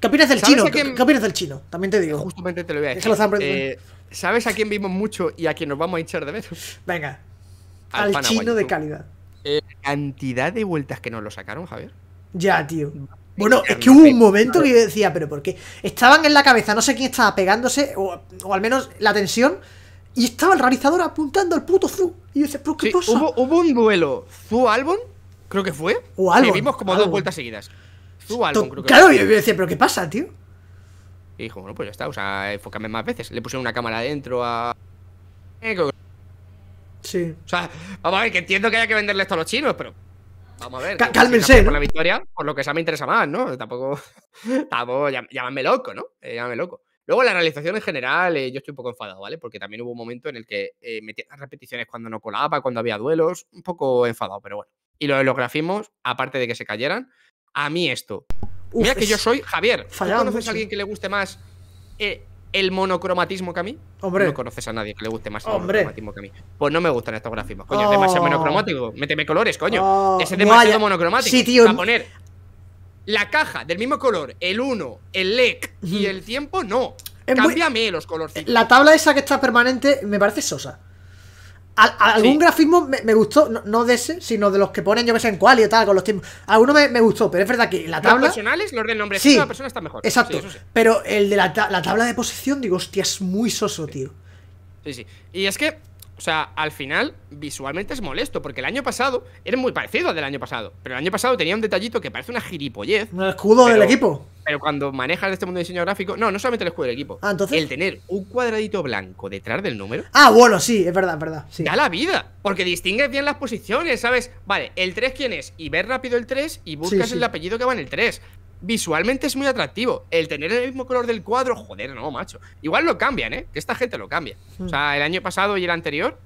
¿Qué opinas del chino? ¿Qué, opinas del chino? También te digo. Justamente te lo voy a decir. Eh, ¿Sabes a quién vimos mucho y a quién nos vamos a hinchar de menos? Venga. Al, al chino de calidad. La eh, cantidad de vueltas que nos lo sacaron, Javier. Ya, tío. Bueno, es que hubo un momento que yo decía, pero ¿por qué? Estaban en la cabeza, no sé quién estaba pegándose, o, al menos la tensión, y estaba el realizador apuntando al puto Zu. Y yo decía, ¿pero qué pasa? Hubo, un duelo Zu-Albon, creo que fue, o Albon, vimos como dos vueltas seguidas. albon creo que Claro, yo decía, ¿pero qué pasa, tío? Y dijo, bueno, pues ya está, o sea, enfócame más veces. Le pusieron una cámara adentro a... Sí. O sea, vamos a ver, que entiendo que haya que venderle esto a los chinos, pero Vamos a ver. cálmense. Por la victoria, por lo que sea, me interesa más, ¿no? Tampoco. tampoco llámame loco, ¿no? Eh, llámame loco. Luego, la realización en general, eh, yo estoy un poco enfadado, ¿vale? Porque también hubo un momento en el que eh, metía repeticiones cuando no colaba, cuando había duelos, un poco enfadado, pero bueno. Y lo de los grafismos, aparte de que se cayeran, a mí esto. Mira que yo soy Javier. ¿Tú conoces a alguien que le guste más eh, el monocromatismo que a mí. Hombre. No conoces a nadie que le guste más el monocromatismo que a mí. Pues no me gustan estos gráficos coño. Es oh. demasiado monocromático. Méteme colores, coño. Oh, Ese es demasiado monocromático. Sí, tío. poner la caja del mismo color, el 1, el LEC y el tiempo, no. Cámbiame los colores. La tabla esa que está permanente me parece sosa algún grafismo me, gustó, no, de ese, sino de los que ponen, yo que sé, en cual y tal, con los tiempos. Alguno me, gustó, pero es verdad que la tabla. Los personales, los del nombre sí, de persona está mejor. Exacto. Pero el de la, la, tabla de posición, digo, hostia, es muy soso, tío. Sí, sí. Y es que o sea, al final, visualmente es molesto, porque el año pasado era muy parecido al del año pasado. Pero el año pasado tenía un detallito que parece una gilipollez. Un escudo del equipo. Pero cuando manejas este mundo de diseño gráfico, no, no solamente el escudo del equipo. Ah, El tener un cuadradito blanco detrás del número. Ah, bueno, sí, es verdad, es verdad. Da la vida, porque distingues bien las posiciones, ¿sabes? Vale, el 3 quién es, y ves rápido el 3 y buscas el apellido que va en el 3 visualmente es muy atractivo. El tener el mismo color del cuadro, joder, no, macho. Igual lo cambian, ¿eh? Que esta gente lo cambia. O hmm. sea, el año pasado y el anterior,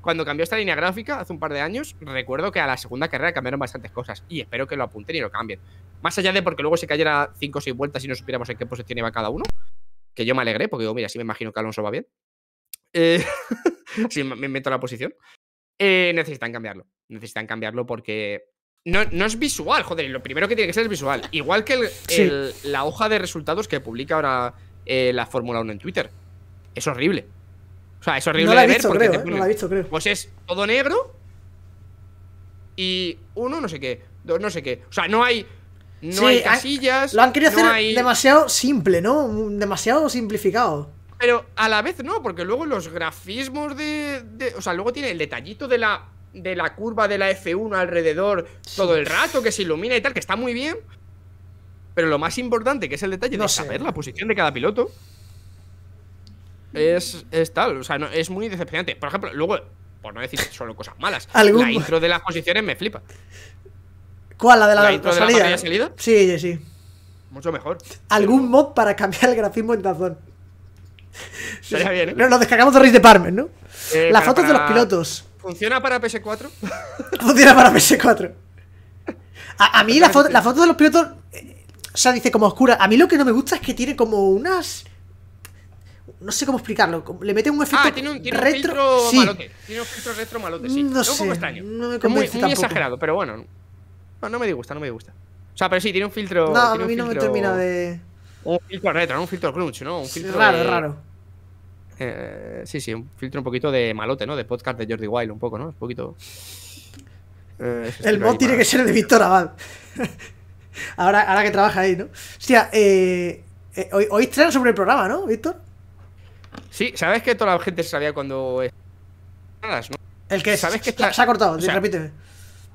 cuando cambió esta línea gráfica, hace un par de años, recuerdo que a la segunda carrera cambiaron bastantes cosas. Y espero que lo apunten y lo cambien. Más allá de porque luego se cayera Cinco o seis vueltas y no supiéramos en qué posición iba cada uno. Que yo me alegré, porque digo, mira, sí me imagino que Alonso va bien. Eh, si me meto la posición. Eh, necesitan cambiarlo. Necesitan cambiarlo porque no, es visual, joder, lo primero que tiene que ser es visual. Igual que la hoja de resultados que publica ahora eh, la Fórmula 1 en Twitter. Es horrible. O sea, es horrible de ¿eh? no la he visto, creo. Pues es todo negro y uno no sé qué, dos no sé qué. O sea, no hay no hay ah, casillas. Lo han querido hacer demasiado simple, ¿no? Demasiado simplificado. Pero a la vez no, porque luego los grafismos de, O sea, luego tiene el detallito de la de la curva de la F1 alrededor todo el rato, que se ilumina y tal, que está muy bien. Pero lo más importante, que es el detalle no de saber la posición de cada piloto, es, es tal. O sea, es muy decepcionante. Por ejemplo, luego, por no decir solo cosas malas, la intro de las posiciones me flipa. ¿Cuál? ¿La de la, salida? Sí, sí. Mucho mejor. ¿Algún mod para cambiar el grafismo en Tazón? Sería bien, ¿eh? nos descargamos de de Department, ¿no? Eh, las fotos de los pilotos. ¿Funciona para PS4? Funciona para PS4. A, mí la la foto de los pilotos. Eh, o sea, dice como oscura. A mí lo que no me gusta es que tiene como unas. No sé cómo explicarlo. Le mete un efecto ah, tiene un, retro. filtro malote. Tiene un filtro retro malote, sí. No, sé. No me convence muy, muy exagerado, pero bueno. No, me disgusta, no me disgusta. O sea, pero sí, tiene un filtro. No, a mí no me termina de. Un filtro retro, no un filtro crunch, ¿no? Un filtro. raro, de... raro. Eh, sí, sí, un filtro un poquito de malote, ¿no? De podcast de Jordi Wild, un poco, ¿no? Un poquito. Eh, el bot tiene que ser de Víctor Abad. ahora, ahora que trabaja ahí, ¿no? Hostia, eh, eh hoy, estrenan sobre el programa, ¿no, Víctor? Sí, ¿sabes que toda la gente se sabía cuando. El que ¿Sabes que se ha cortado, repíteme.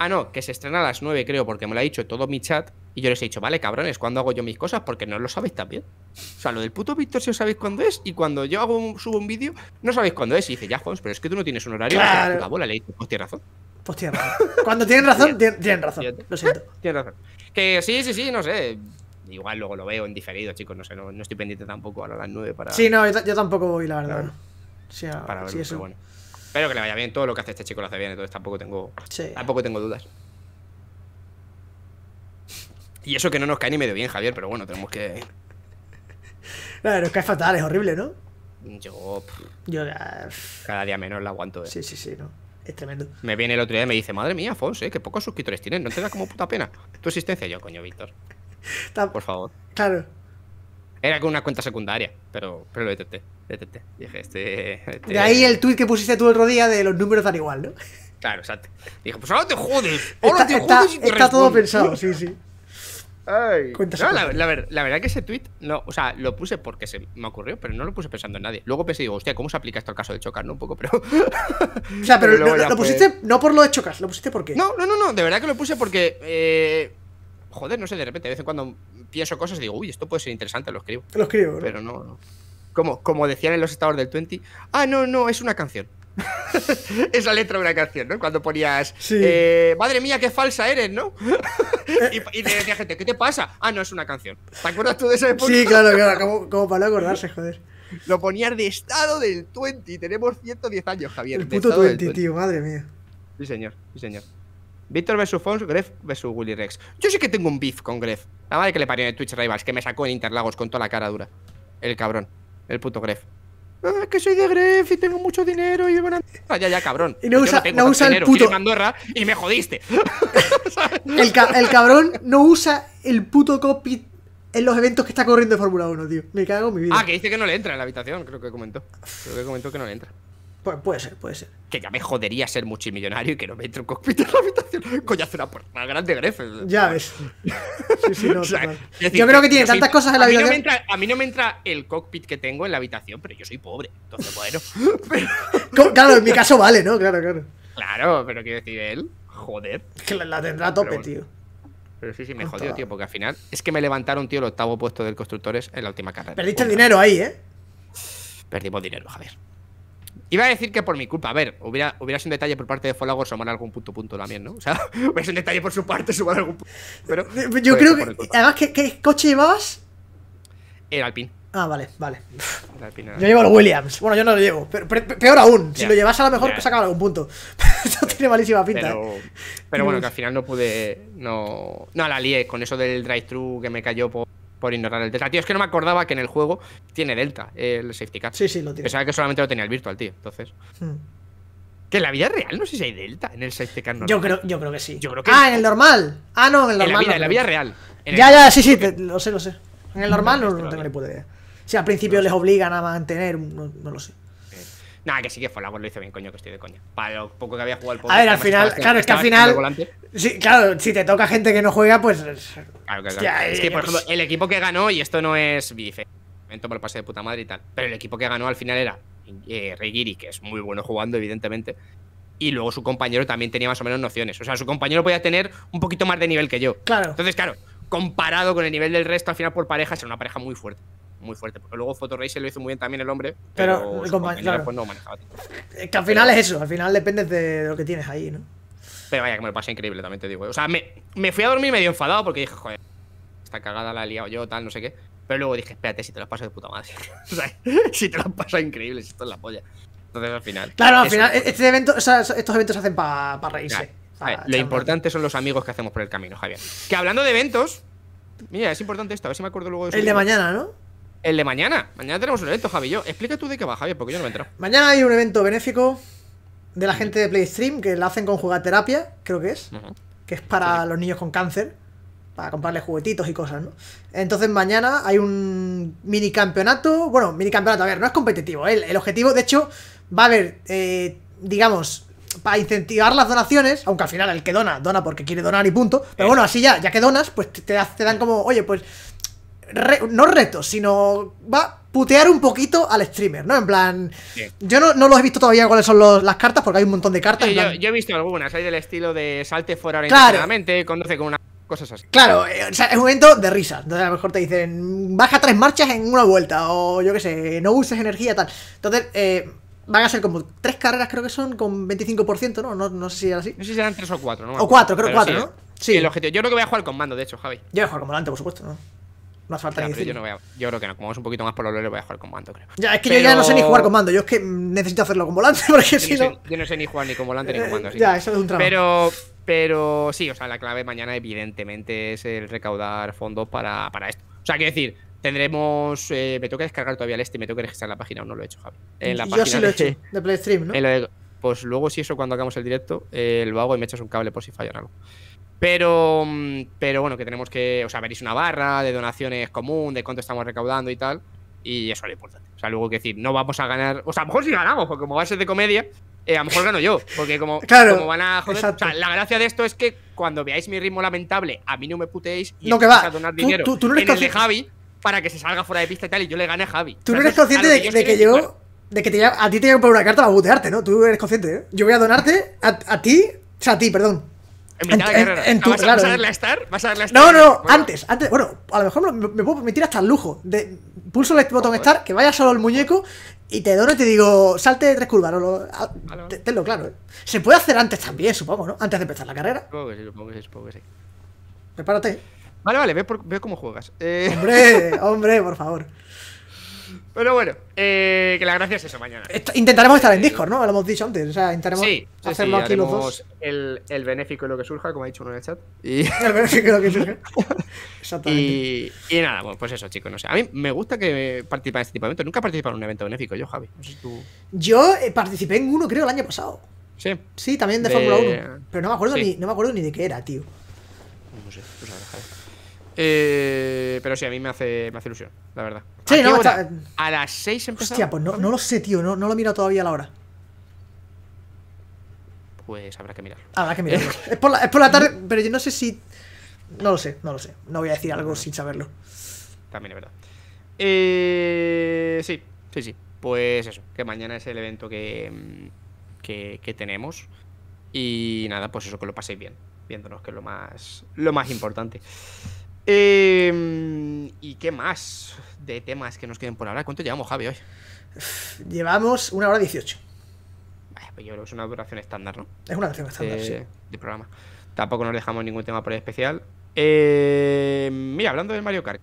Ah, no, que se estrena a las 9, creo, porque me lo ha dicho todo mi chat. Y yo les he dicho, vale, cabrones, ¿cuándo hago yo mis cosas? Porque no lo sabéis también. O sea, lo del puto Víctor, si os sabéis cuándo es, y cuando yo hago subo un vídeo, no sabéis cuándo es. Y dice, ya, Jones, pero es que tú no tienes un horario. Claro. La bola, le dice, pues tienes razón. Pues razón. Cuando tienen razón, tienen, razón. Lo siento. Tienes razón. Que sí, sí, sí, no sé. Igual luego lo veo en diferido, chicos, no sé, no, estoy pendiente tampoco a las 9 para. Sí, no, yo, tampoco voy, la verdad. para verlo, eso. bueno. Espero que le vaya bien. Todo lo que hace este chico lo hace bien, entonces tampoco tengo, tampoco tengo dudas. Y eso que no nos cae ni medio bien, Javier, pero bueno, tenemos que. No, nos cae fatal, es horrible, ¿no? Yo. Yo. Ah, cada día menos la aguanto, ¿eh? Sí, sí, sí, no. Es tremendo. Me viene el otro día y me dice, madre mía, Fons, ¿eh? que pocos suscriptores tienes, no te da como puta pena tu existencia. Yo, coño, Víctor. Por favor. Claro. Era con una cuenta secundaria, pero, pero lo detecté. Detecté. Dije, este, este De ahí el tweet que pusiste tú el otro día de los números dan igual, ¿no? Claro, exacto. Dije, pues ahora te jodes. Ahora te jodes y Está todo pensado, sí, sí. Ay. la, la, verdad que ese tweet, no, o sea, lo puse porque se me ocurrió, pero no lo puse pensando en nadie. Luego pensé, digo, hostia, ¿cómo se aplica esto al caso de Chocas? ¿No? Un poco, pero. o sea, pero, lo, pusiste no por lo de Chocas, lo pusiste porque. No, no, no, no, de verdad que lo puse porque. Eh... Joder, no sé, de repente, de vez en cuando pienso cosas y digo, uy, esto puede ser interesante, lo escribo. Lo escribo, ¿no? Pero no, Como, decían en los estados del 20, ah, no, no, es una canción. es la letra de una canción, ¿no? Cuando ponías, eh, madre mía, qué falsa eres, ¿no? y, y, te decía gente, ¿qué te pasa? Ah, no, es una canción. ¿Te acuerdas tú de esa época? Sí, claro, claro, como, como para no acordarse, joder. Lo ponías de estado del 20, tenemos 110 años, Javier. El puto 20, tío, madre mía. Sí, señor, sí, señor. Víctor vs. Fons, Gref vs. Willy Rex. Yo sí que tengo un beef con Gref. La madre que le parió en Twitch Rivals, que me sacó en Interlagos con toda la cara dura. El cabrón. El puto Gref. Es ah, que soy de Gref y tengo mucho dinero y van ah, Ya, ya, cabrón. Y no usa, el puto... Andorra y me jodiste. el, cabrón no usa el puto cockpit en los eventos que está corriendo de Fórmula 1, tío. Me cago en mi vida. Ah, que dice que no le entra en la habitación, creo que comentó. Creo que comentó que no le entra. puede ser, puede ser que ya me jodería ser multimillonario y que no me entre un cockpit en la habitación. Coño, hace una puerta grande, Grefe. Ya ves. Sí, sí, yo creo que tiene tantas cosas en la habitación. a mí no me entra el cockpit que tengo en la habitación, pero yo soy pobre. Entonces, bueno. Claro, en mi caso vale, ¿no? Claro, claro. Claro, pero quiero decir, él, joder. que la, tendrá a tope, tío. Pero sí, sí, me ah, jodió, tío, porque al final es que me levantaron, tío, el octavo puesto del Constructores en la última carrera. Perdiste el dinero ahí, ¿eh? Perdimos dinero, Javier. Iba a decir que por mi culpa, a ver, hubiera, sido un detalle por parte de Folagor sumar algún punto punto también, ¿no? O sea, hubiera sido un detalle por su parte sumar algún punto. Pero eh, yo creo que. Además, ¿qué, ¿qué, coche llevabas? El Alpine. Ah, vale, vale. Yo llevo el Williams. Bueno, yo no lo llevo. Pero, peor aún, si lo llevas a lo mejor yeah. sacaba algún punto. Esto tiene malísima pinta. Pero, ¿eh? bueno, que al final no pude. No, no la lié con eso del drive-thru que me cayó por por ignorar el delta. Tío, es que no me acordaba que en el juego tiene delta el safety car. Sí, sí, lo tiene. Pensaba que solamente lo tenía el virtual, tío. Entonces. Hmm. Que en la vida real no sé si hay delta en el safety car normal. Yo creo, yo creo que sí. ah, en el normal. Ah, no, en el normal. En la vida, en la vida real. ya, ya, sí, sí, lo sé, lo sé. En el normal no, no este tengo ni puta idea. Si al principio les obligan a mantener, no, lo sé. Nada, que sí que voz, lo hizo bien, coño, que estoy de coña. Para lo poco que había jugado el poco A ver, al final, claro, es que al final. claro, si te toca gente que no juega, pues. Claro, es que, eh, por ejemplo, pues el equipo que ganó, y esto no es bife, me el pase de puta madre y tal, pero el equipo que ganó al final era eh, que es muy bueno jugando, evidentemente, y luego su compañero también tenía más o menos nociones. O sea, su compañero podía tener un poquito más de nivel que yo. Claro. Entonces, claro, comparado con el nivel del resto, al final por pareja era una pareja muy fuerte muy fuerte. Porque luego se lo hizo muy bien también el hombre, pero, el compañero, claro. pues no manejaba que al final es eso, al final depende de lo que tienes ahí, ¿no? Pero vaya, que me lo pasé increíble, también te digo. ¿eh? O sea, me, me fui a dormir medio enfadado porque dije, joder, esta cagada la he liado yo, tal, no sé qué. Pero luego dije, espérate, si te lo paso de puta madre. o sea, si te lo paso increíble, si esto es la polla. Entonces al final. Claro, al final, este evento, o sea, estos eventos se hacen para pa reírse. lo importante son los amigos que hacemos por el camino, Javier. Que hablando de eventos, mira, es importante esto, a ver si me acuerdo luego de eso. El de mañana, ¿no? El de mañana. Mañana tenemos un evento, Javi. Yo, explica tú de qué va, Javier, porque yo no me Mañana hay un evento benéfico de la gente de Playstream que la hacen con jugaterapia, creo que es. Que es para los niños con cáncer. Para comprarles juguetitos y cosas, ¿no? Entonces mañana hay un mini campeonato. Bueno, mini campeonato, a ver, no es competitivo. ¿eh? El, objetivo, de hecho, va a haber, eh, digamos, para incentivar las donaciones, aunque al final el que dona, dona porque quiere donar y punto. Pero eh. bueno, así ya, ya que donas, pues te, te dan como, oye, pues no retos, sino va a putear un poquito al streamer, ¿no? En plan, yo no, no, los he visto todavía cuáles son las cartas, porque hay un montón de cartas. yo, he visto algunas, hay del estilo de salte fuera claramente conduce con unas cosas así. Claro, eh, es un momento de risa. Entonces a lo mejor te dicen, baja tres marchas en una vuelta, o yo qué sé, no uses energía, tal. Entonces, eh, van a ser como tres carreras, creo que son, con 25%, ¿no? No, no sé si así. No sé si serán tres o cuatro, ¿no? O cuatro, creo que cuatro, ¿no? Sí. El Yo creo que voy a jugar con mando, de hecho, Javi. Yo voy a jugar con volante, por supuesto, ¿no? Yo, no voy a, yo, creo que no, como es un poquito más por los voy a jugar con mando, creo. Ya, es que yo ya no sé ni jugar con mando, yo es que necesito hacerlo con volante, porque yo si no. Sé, yo no sé ni jugar ni con volante ni con eh, mando. ya, eso es un trabajo. Pero, pero sí, o sea, la clave mañana, evidentemente, es el recaudar fondos para, para esto. O sea, quiero decir, Tendremos. Eh, me tengo que descargar todavía el este, y me tengo que registrar la página, O no lo he hecho, Javi. En la Yo sí lo he hecho, de PlayStream, ¿no? pues luego, si eso, cuando hagamos el directo, eh, lo hago y me echas un cable por si falla algo. Pero, mm, pero bueno, que tenemos que, o sea, veréis una barra de donaciones común, de cuánto estamos recaudando y tal. Y eso es lo importante. O sea, luego que decir, no vamos a ganar. O sea, a lo mejor sí ganamos, porque como va a ser de comedia, eh, a lo mejor gano yo. Porque como, claro, van a joder. O sea, la gracia de esto es que cuando veáis mi ritmo lamentable, a mí no me puteéis y no, que va. a donar dinero tú, no eres en Javi para que se salga fuera de pista y tal, y yo le gane a Javi. Tú no eres consciente de, que, yo. De que a ti te por una carta para butearte, ¿no? Tú eres consciente, ¿eh? Yo voy a donarte a, a ti, o sea, a ti, perdón. En ¿Vas, a darle a Star? No, no, antes, antes. Bueno, a lo mejor me, puedo permitir hasta el lujo. De, pulso el botón estar, que vaya solo el muñeco y te doy y te digo, salte de tres curvas. Ah, tenlo claro. ¿eh? Se puede hacer antes también, supongo, ¿no? Antes de empezar la carrera. Supongo que sí, supongo que sí, sí. Prepárate. Vale, vale, ve, ve cómo juegas. Eh, hombre, hombre, por favor. Pero bueno, eh, que la gracia es eso mañana. intentaremos estar en eh, Discord, ¿no? Lo hemos dicho antes. O sea, intentaremos sí, hacerlo aquí los dos. El, el benéfico y lo que surja, como ha dicho uno en el chat. Y... el benéfico y lo que surja. Exactamente. Y, nada, pues, pues eso, chicos. No sé. A mí me gusta que participe en este tipo de eventos. Nunca he participado en un evento benéfico, yo, Javi. No Yo eh, participé en uno, creo, el año pasado. Sí. Sí, también de, Fórmula 1. Pero no me acuerdo ni, no me acuerdo ni de qué era, tío. Eh, pero sí, a mí me hace, me ilusión, la verdad. Sí, ¿A, no, ¿A las 6 empezamos? Hostia, pues no, lo sé, tío. No, no lo he todavía a la hora. Pues habrá que mirarlo. Habrá que mirarlo. es, por la, tarde, pero yo no sé si. No lo sé, no lo sé. No voy a decir algo sin saberlo. También es verdad. Eh, sí, sí, sí. Pues eso, que mañana es el evento mm, que, que, tenemos. Y nada, pues eso, que lo paséis bien, viéndonos, que es lo más, lo más importante. Em, ¿Y qué más de temas que nos queden por hablar? ¿Cuánto llevamos, Javi, hoy? Llevamos una hora dieciocho. Vaya, pues yo creo que es una duración estándar, ¿no? Es una duración estándar, sí. De programa. Tampoco nos dejamos ningún tema por ahí especial. Em, mira, hablando de Mario Kart.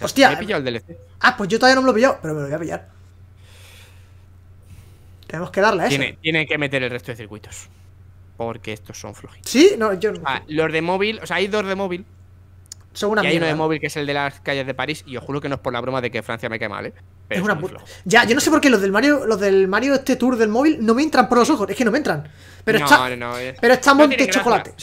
Hostia. Me he pillado el DLC. Ah, pues yo todavía no me lo he pillado, pero me lo voy a pillar. Tenemos que darle a eso. tiene que meter el resto de circuitos. Porque estos son flojitos. Sí, no, yo no. Ah, los de móvil, o sea, hay dos de móvil son una y hay uno de móvil que es el de las calles de París y os juro que no es por la broma de que Francia me cae mal, ¿eh? es una puta. Ya, yo no sé por qué los del Mario, los del Mario este tour del móvil no me entran por los ojos, es que no me entran. Pero está, no, no, pero está Monte Chocolate.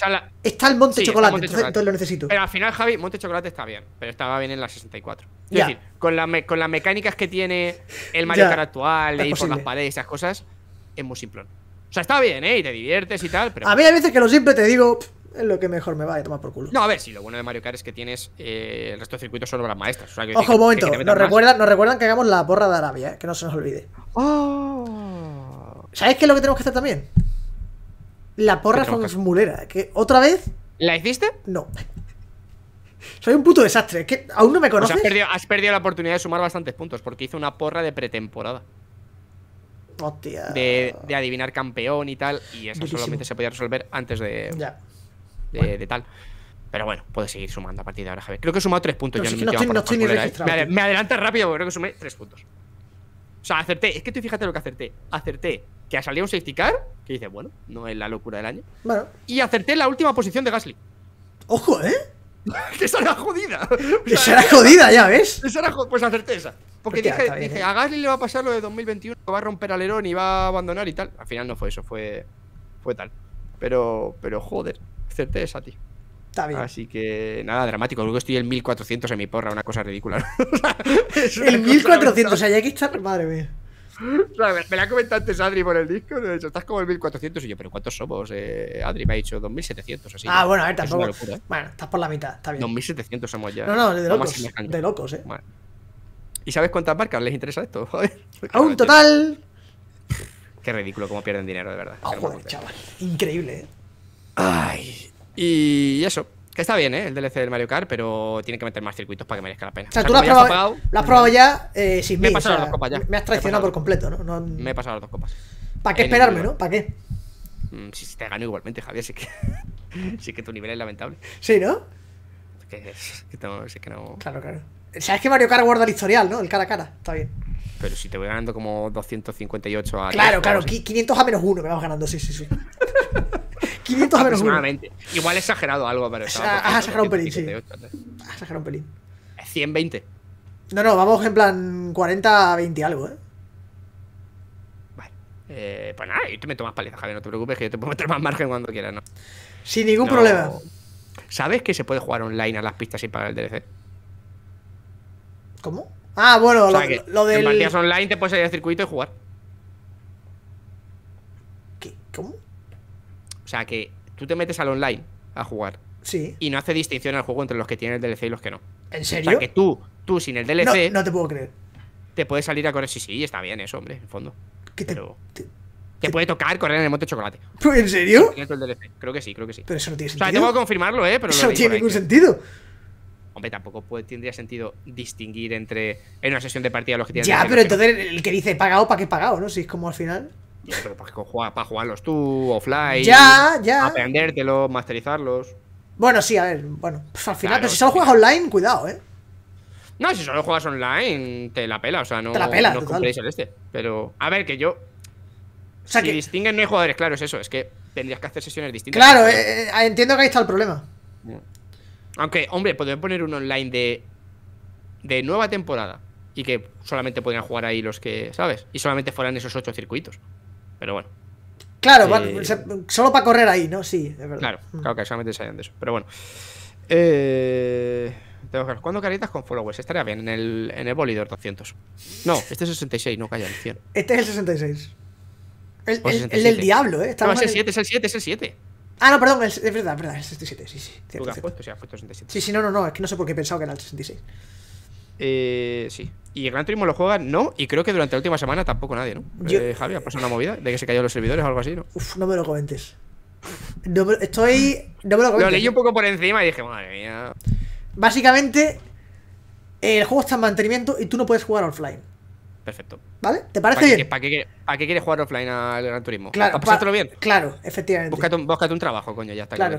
Está el Monte Chocolate, entonces, lo necesito. Pero al final, Javi, Monte Chocolate está bien, pero estaba bien en la 64. Es decir, con, con las mecánicas que tiene el Mario Kart actual, ir por las paredes y esas cosas, es muy simplón. O sea, está bien, ¿eh? Y te diviertes y tal, pero. A mí veces que lo siempre te digo, es lo que mejor me va a tomar por culo. No, a ver, si lo bueno de Mario Kart es que tienes eh, el resto de circuitos para las maestras. Ojo, un momento, nos recuerdan, nos recuerdan que hagamos la porra de Arabia, eh, que no se nos olvide. Oh. ¿Sabes qué es lo que tenemos que hacer también? La porra muleras, Que otra vez. ¿La hiciste? No. Soy un puto desastre. que ¿Aún no me conoces? has, perdido, la oportunidad de sumar bastantes puntos porque hice una porra de pretemporada. Hostia. De, adivinar campeón y tal. Y eso solamente se podía resolver antes de. Ya de, tal. Pero bueno, puede seguir sumando a partir de ahora, Javier. Creo que he sumado tres puntos. no, estoy, ni ¿eh? registrado. Me adelanta rápido porque creo que sumé tres puntos. O sea, acerté. Es que tú fíjate lo que acerté. Acerté que ha salido un safety car, que dice, bueno, no es la locura del año. Bueno. Y acerté la última posición de Gasly. ¡Ojo, eh! que será jodida. Que será jodida, ya ves. Esa era pues acerté esa. Porque dije, dije ¿eh? a Gasly le va a pasar lo de 2021, que va a romper alerón y va a abandonar y tal. Al final no fue eso, fue, fue tal. Pero, pero joder, a ti. Está bien. Así que nada, dramático. Luego estoy en 1400 en mi porra, una cosa ridícula. en 1400, o sea, ya que estar, Madre mía. me, la ha comentado antes Adri por el disco. De hecho, estás como en 1400. Y yo, ¿pero cuántos somos? Eh, Adri me ha dicho 2700. Así ah, bueno, a ver, tampoco. ¿eh? Bueno, estás por la mitad, está bien. 2700 somos ya. No, no, de locos. De locos, eh. ¿Y sabes cuántas marcas les interesa esto? A un total. Qué ridículo cómo pierden dinero, de verdad. Oh, joder, chaval. Increíble, eh. Ay. Y eso. Que está bien, ¿eh? El DLC del Mario Kart, pero tiene que meter más circuitos para que merezca la pena. O sea, tú lo has, probado, ya eh, sin me Me he pasado las dos copas ya. Me has traicionado por completo, ¿no? Me he pasado las dos copas. ¿Para qué esperarme, no? ¿Para qué? Mm, si te gano igualmente, Javier, sí que, sí que tu nivel es lamentable. Sí, ¿no? Claro, claro. Sabes que Mario Kart guarda el historial, ¿no? El cara a cara. Está bien. Pero si te voy ganando como 258 a. Claro, claro. 500 a menos uno me vas ganando, sí, sí, sí. 500 aproximadamente. Igual exagerado algo, pero. Ah, has, exagerado un pelín, sí. Has exagerado un pelín. 120. No, no, vamos en plan 40, 20 algo, ¿eh? Vale. Eh, pues nada, yo te meto más palizas, Javier, no te preocupes, que yo te puedo meter más margen cuando quieras, ¿no? Sin ningún problema. ¿Sabes que se puede jugar online a las pistas sin pagar el DLC? ¿Cómo? Ah, bueno, lo, de del. En partidas online te puedes ir al circuito y jugar. ¿Qué? ¿Cómo? O sea que tú te metes al online a jugar. Sí. Y no hace distinción al juego entre los que tienen el DLC y los que no. ¿En serio? O sea que tú, tú sin el DLC. No, te puedo creer. Te puedes salir a correr. Sí, sí, está bien eso, hombre, en el fondo. ¿Qué te, Pero... te, puede tocar correr en el monte de chocolate. ¿En serio? Creo que sí, creo que sí. Pero eso no tiene sentido. O sea, tengo que confirmarlo, ¿eh? eso no tiene ningún sentido. Hombre, tampoco puede, tendría sentido distinguir entre en una sesión de partida los que tienen. Ya, pero entonces el que dice pagado, ¿para qué pagado? ¿No? Si es como al final. Pero para, jugarlos tú, offline. Ya, ya. Aprendértelos, masterizarlos. Bueno, sí, a ver, bueno. Pues al final, si solo juegas online, cuidado, eh. No, si solo juegas online, te la pela, o sea, no, te la pela, no compréis el este. Pero, a ver, que yo. si distinguen no hay jugadores, claro, es eso, es que tendrías que hacer sesiones distintas. Claro, eh, eh, entiendo que ahí está el problema. Aunque, hombre, podrían poner un online de. de nueva temporada. Y que solamente podrían jugar ahí los que, ¿sabes? Y solamente fueran esos ocho circuitos. Pero bueno. Claro, eh, solo para correr ahí, ¿no? Sí, es verdad. Claro, mm. claro que solamente se de eso. Pero bueno. Eh. ¿Cuándo caritas con followers? Estaría bien en el, en el Bolidor 200. No, este es el 66, no calla, el 100. Este es el 66. El, el, el del diablo, ¿eh? Está no, es el 7, es el 7, es el 7. Ah, no, perdón, es, verdad, es verdad, es el 67, sí, sí. Cierto, ¿Tú has puesto? Sí, has puesto 67. Sí, sí, no, no, no, es que no sé por qué he pensado que era el 66. Eh, sí. Y el Gran Turismo lo juegan, no, y creo que durante la última semana tampoco nadie, ¿no? Eh, Javi, ha pasado una movida de que se cayó los servidores o algo así, ¿no? Uf, no me lo comentes. estoy. No me lo comentes. Lo leí un poco por encima y dije, madre mía. Básicamente, el juego está en mantenimiento y tú no puedes jugar offline. Perfecto. ¿Vale? ¿Te parece ¿Para bien? ¿Para qué, quieres jugar offline al Gran Turismo? Claro, bien? Claro, efectivamente. Búscate un, un trabajo, coño, ya está. Claro.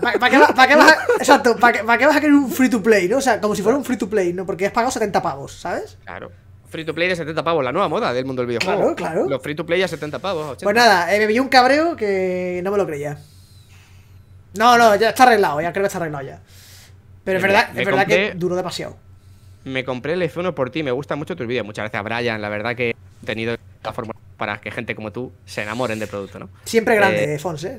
¿Para qué, vas a, exacto, ¿para qué vas a querer un free to play, no? O sea, como si fuera un free to play, ¿no? Porque has pagado 70 pavos, ¿sabes? Claro. Free to play de 70 pavos, la nueva moda del mundo del videojuego. Claro, claro. Los free to play a 70 pavos. 80. Pues nada, me vi un cabreo que no me lo creía. No, no, ya está arreglado, ya creo que está arreglado ya. Pero es verdad, es verdad que duró demasiado me compré el F1 por ti, me gusta mucho tus vídeos. Muchas gracias, Brian. La verdad que he tenido la forma para que gente como tú se enamoren del producto, ¿no? Siempre eh, grande, Fons, ¿eh?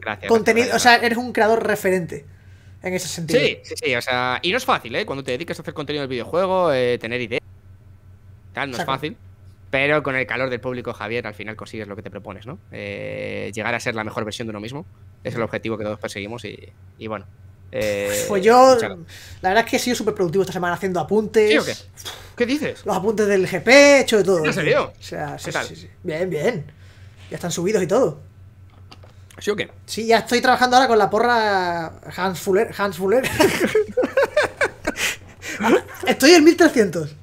Gracias. Contenido, o sea, eres un creador referente en ese sentido. Sí, sí, sí. O sea, y no es fácil, ¿eh? Cuando te dedicas a hacer contenido de videojuego, eh, tener ideas, tal, no es fácil. Pero con el calor del público, Javier, al final consigues lo que te propones, ¿no? Eh, llegar a ser la mejor versión de uno mismo. Es el objetivo que todos perseguimos y, y bueno, eh, pues yo, la verdad es que he sido súper productivo esta semana haciendo apuntes. ¿Sí o qué? ¿Qué dices? Los apuntes del GP, hecho de todo. ¿En serio? O sea, sí, Sí, Bien, bien. Ya están subidos y todo. ¿Sí o qué? Sí, ya estoy trabajando ahora con la porra Hans Fuller. Hans Fuller. estoy en 1300.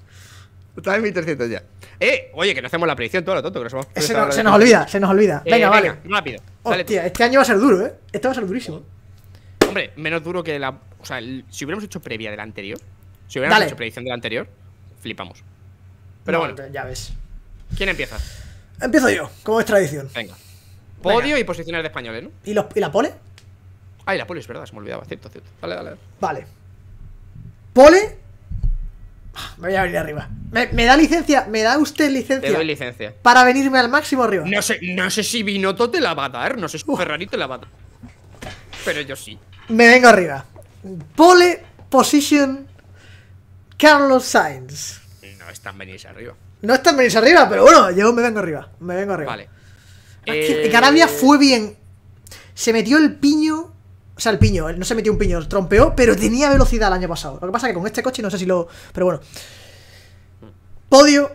Estás en 1300 ya. Eh, oye, que no hacemos la predicción todo lo tonto, que nos Se, se nos olvida, se nos olvida. Eh, venga, vale. rápido. Hostia, este año va a ser duro, eh. Este va a ser durísimo. Hombre, menos duro que la. O sea, si hubiéramos hecho previa del anterior, si hubiéramos hecho predicción del anterior, flipamos. Pero bueno. Ya ves. ¿Quién empieza? Empiezo yo, como es tradición. Venga. Podio y posiciones de españoles, ¿no? ¿Y, los, la pole? Ah, y la pole es verdad, se me olvidaba, cierto, cierto. Dale, dale. Vale. Pole. Ah, me voy a venir arriba. Me, da licencia, me da usted licencia. Te doy licencia. Para venirme al máximo arriba. No sé, no sé si Binotto te la va a dar, no sé si Ferrari te la va a dar. Pero yo sí me vengo arriba. Pole position Carlos Sainz. No están venidos arriba. No están venidos arriba, pero bueno, yo me vengo arriba. Me vengo arriba. Vale. Carabia ah, eh, fue bien. Se metió el piño. O sea, el piño, no se metió un piño, trompeó, pero tenía velocidad el año pasado. Lo que pasa es que con este coche no sé si lo. Pero bueno. Podio.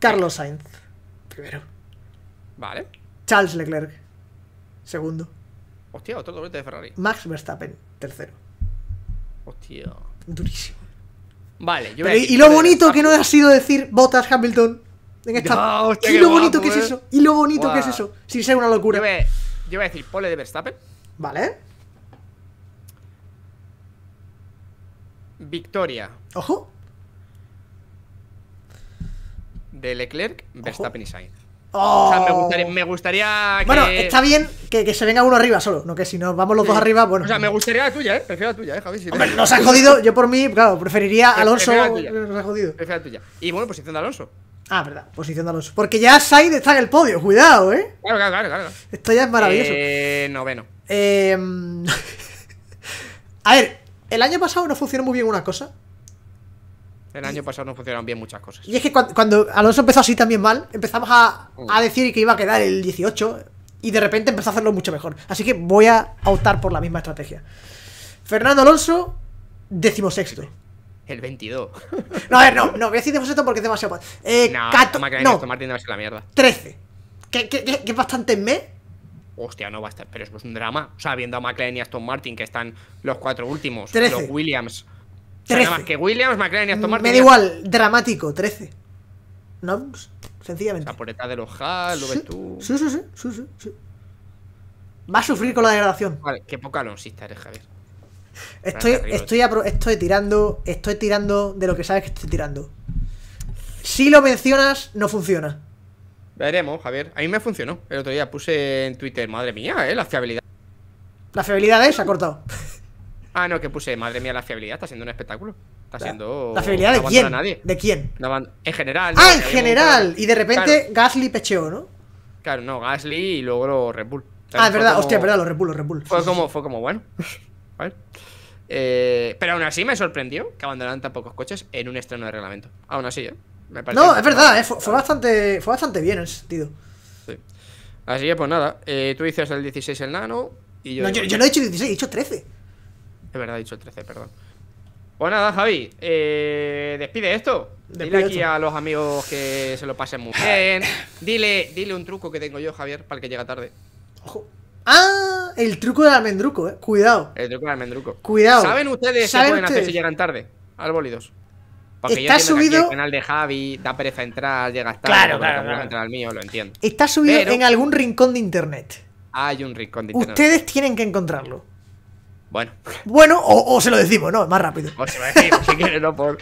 Carlos Sainz. Primero. Vale. Charles Leclerc. Segundo. Hostia, otro doblete de Ferrari. Max Verstappen, tercero. Hostia. Durísimo. Vale, yo decir. Y lo bonito que no ha sido decir Botas Hamilton en esta. No, y lo bonito que es eh. eso. Y lo bonito que es eso. Sin ser una locura. Yo voy, a decir pole de Verstappen. Vale. Victoria. Ojo. De Leclerc, Verstappen y Sainz. Oh. me gustaría, que... Bueno, está bien que, que, se venga uno arriba solo, no que si nos vamos los dos arriba, bueno. O sea, me gustaría la tuya, ¿eh? Prefiero la tuya, ¿eh, Javi? Si Hombre, nos has jodido, yo por mí, claro, preferiría Alonso. la Nos has jodido. Prefiero la tuya. Y bueno, posición de Alonso. Ah, verdad, posición de Alonso. Porque ya Said está en el podio, cuidado, ¿eh? Claro, claro, claro. claro. Esto ya es maravilloso. Eh, noveno. Eh... a ver, el año pasado no funcionó muy bien una cosa, el año pasado no funcionaron bien muchas cosas. Y es que cuando, Alonso empezó así también mal, empezamos a, mm. decir que iba a quedar el 18 y de repente empezó a hacerlo mucho mejor. Así que voy a optar por la misma estrategia. Fernando Alonso, decimosexto. El 22. No, a ver, no, no, voy a decir decimosexto porque es demasiado. Eh, no, cato, no, Martín debe ser la mierda. 13. Que, es bastante en me hostia, no va a estar, pero eso es un drama. O sea, viendo a McLaren y Aston Martin, que están los cuatro últimos, los Williams, que Williams, McLaren y Me da igual, dramático, 13. No, sencillamente. La puerta de los lo ves tú. Sí, sí, sí, sí, sí, Va a sufrir con la degradación. Vale, qué poca alonsista eres, Javier. Estoy, estoy, estoy tirando, estoy tirando de lo que sabes que estoy tirando. Si lo mencionas, no funciona. Veremos, Javier. A mí me funcionó. El otro día puse en Twitter, madre mía, eh, la fiabilidad. La fiabilidad es, ha cortado. Ah, no, que puse, madre mía, la fiabilidad está siendo un espectáculo. Está siendo. ¿La fiabilidad de quién? nadie. ¿De quién? en general. Ah, en general. Y de repente Gasly pecheó, ¿no? Claro, no, Gasly y luego los Red Bull. ah, es verdad, hostia, verdad, los Red Bull, los Red Bull. Fue como, fue como bueno. ¿Vale? Eh, pero aún así me sorprendió que abandonaran tan pocos coches en un estreno de reglamento. Aún así, ¿eh? no, es verdad, eh, fue, bastante, fue bastante bien en ese sentido. Sí. Así que, pues nada, eh, tú dices el 16 el nano. Y yo, no, yo, yo no he dicho 16, he dicho 13. Es verdad, he dicho el 13, perdón. Pues nada, Javi, eh, despide esto. dile aquí a los amigos que se lo pasen muy bien. Dile, dile un truco que tengo yo, Javier, para el que llega tarde. Ojo. ¡Ah! El truco del almendruco, eh. Cuidado. El truco del almendruco. Cuidado. ¿Saben ustedes qué pueden hacer si llegan tarde? Al bólidos. está subido. el de Javi da pereza entrar, tarde. Claro, claro. lo entiendo. Está subido en algún rincón de internet. Hay un rincón de internet. Ustedes tienen que encontrarlo. Bueno. Bueno, o, se lo decimos, ¿no? Más rápido. O se lo decimos, si ¿no? Por,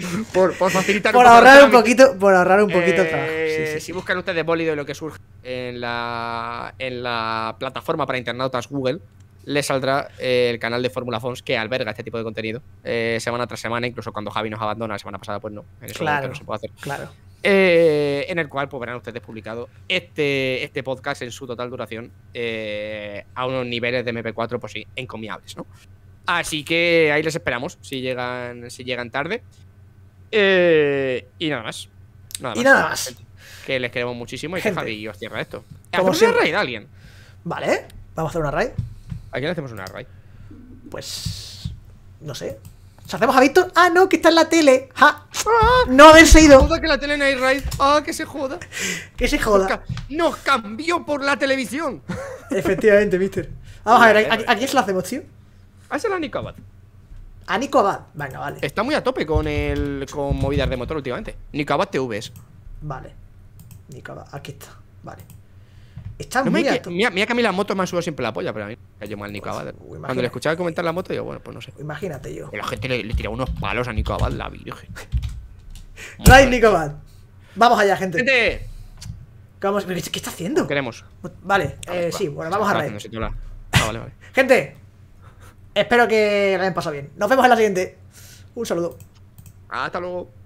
facilitar por ahorrar un poquito Por ahorrar un poquito eh, trabajo. Si buscan ustedes bólido Y lo que surge en la, en la plataforma para internautas Google, les saldrá eh, el canal de Fórmula Fons que alberga este tipo de contenido eh, semana tras semana, incluso cuando Javi nos abandona la semana pasada, pues no. claro, no se puede hacer. Claro. Eh, en el cual pues, verán ustedes publicado este, este podcast en su total duración eh, a unos niveles de MP4, pues sí, encomiables, ¿no? Así que ahí les esperamos si llegan, si llegan tarde. Eh, y nada más. Nada más. Que les queremos muchísimo y que os cierra esto. Hacemos una raid alguien. Vale, vamos a hacer una raid. ¿A quién hacemos una raid? Pues. No sé hacemos a Víctor? Ah, no, que está en la tele. no haberse ido. Joda que la tele no hay Ah, que se joda. que se joda. Nos, cambió por la televisión. Efectivamente, mister. Vamos a ver, ¿a, quién se lo hacemos, tío? A el Anico Abad. A Venga, vale. Está muy a tope con el con movidas de motor últimamente. Nico TV Vale. Nico aquí está. Vale. Está muy Mira, que a mí las motos me han subido siempre la polla, pero a mí me cayó mal Nico pues, Abad. Pues Cuando le escuchaba comentar la moto, yo, bueno, pues no sé. Imagínate yo. la gente le, le, tiraba unos palos a Nico Abad, la virgen. Trae Nico Abad. Vamos allá, gente. ¡Gente! ¿Qué, vamos, ¿qué, está haciendo? queremos. Vale, ah, eh, sí, bueno, vamos a ver ah, vale, vale. gente, espero que la hayan pasado bien. Nos vemos en la siguiente. Un saludo. Hasta luego.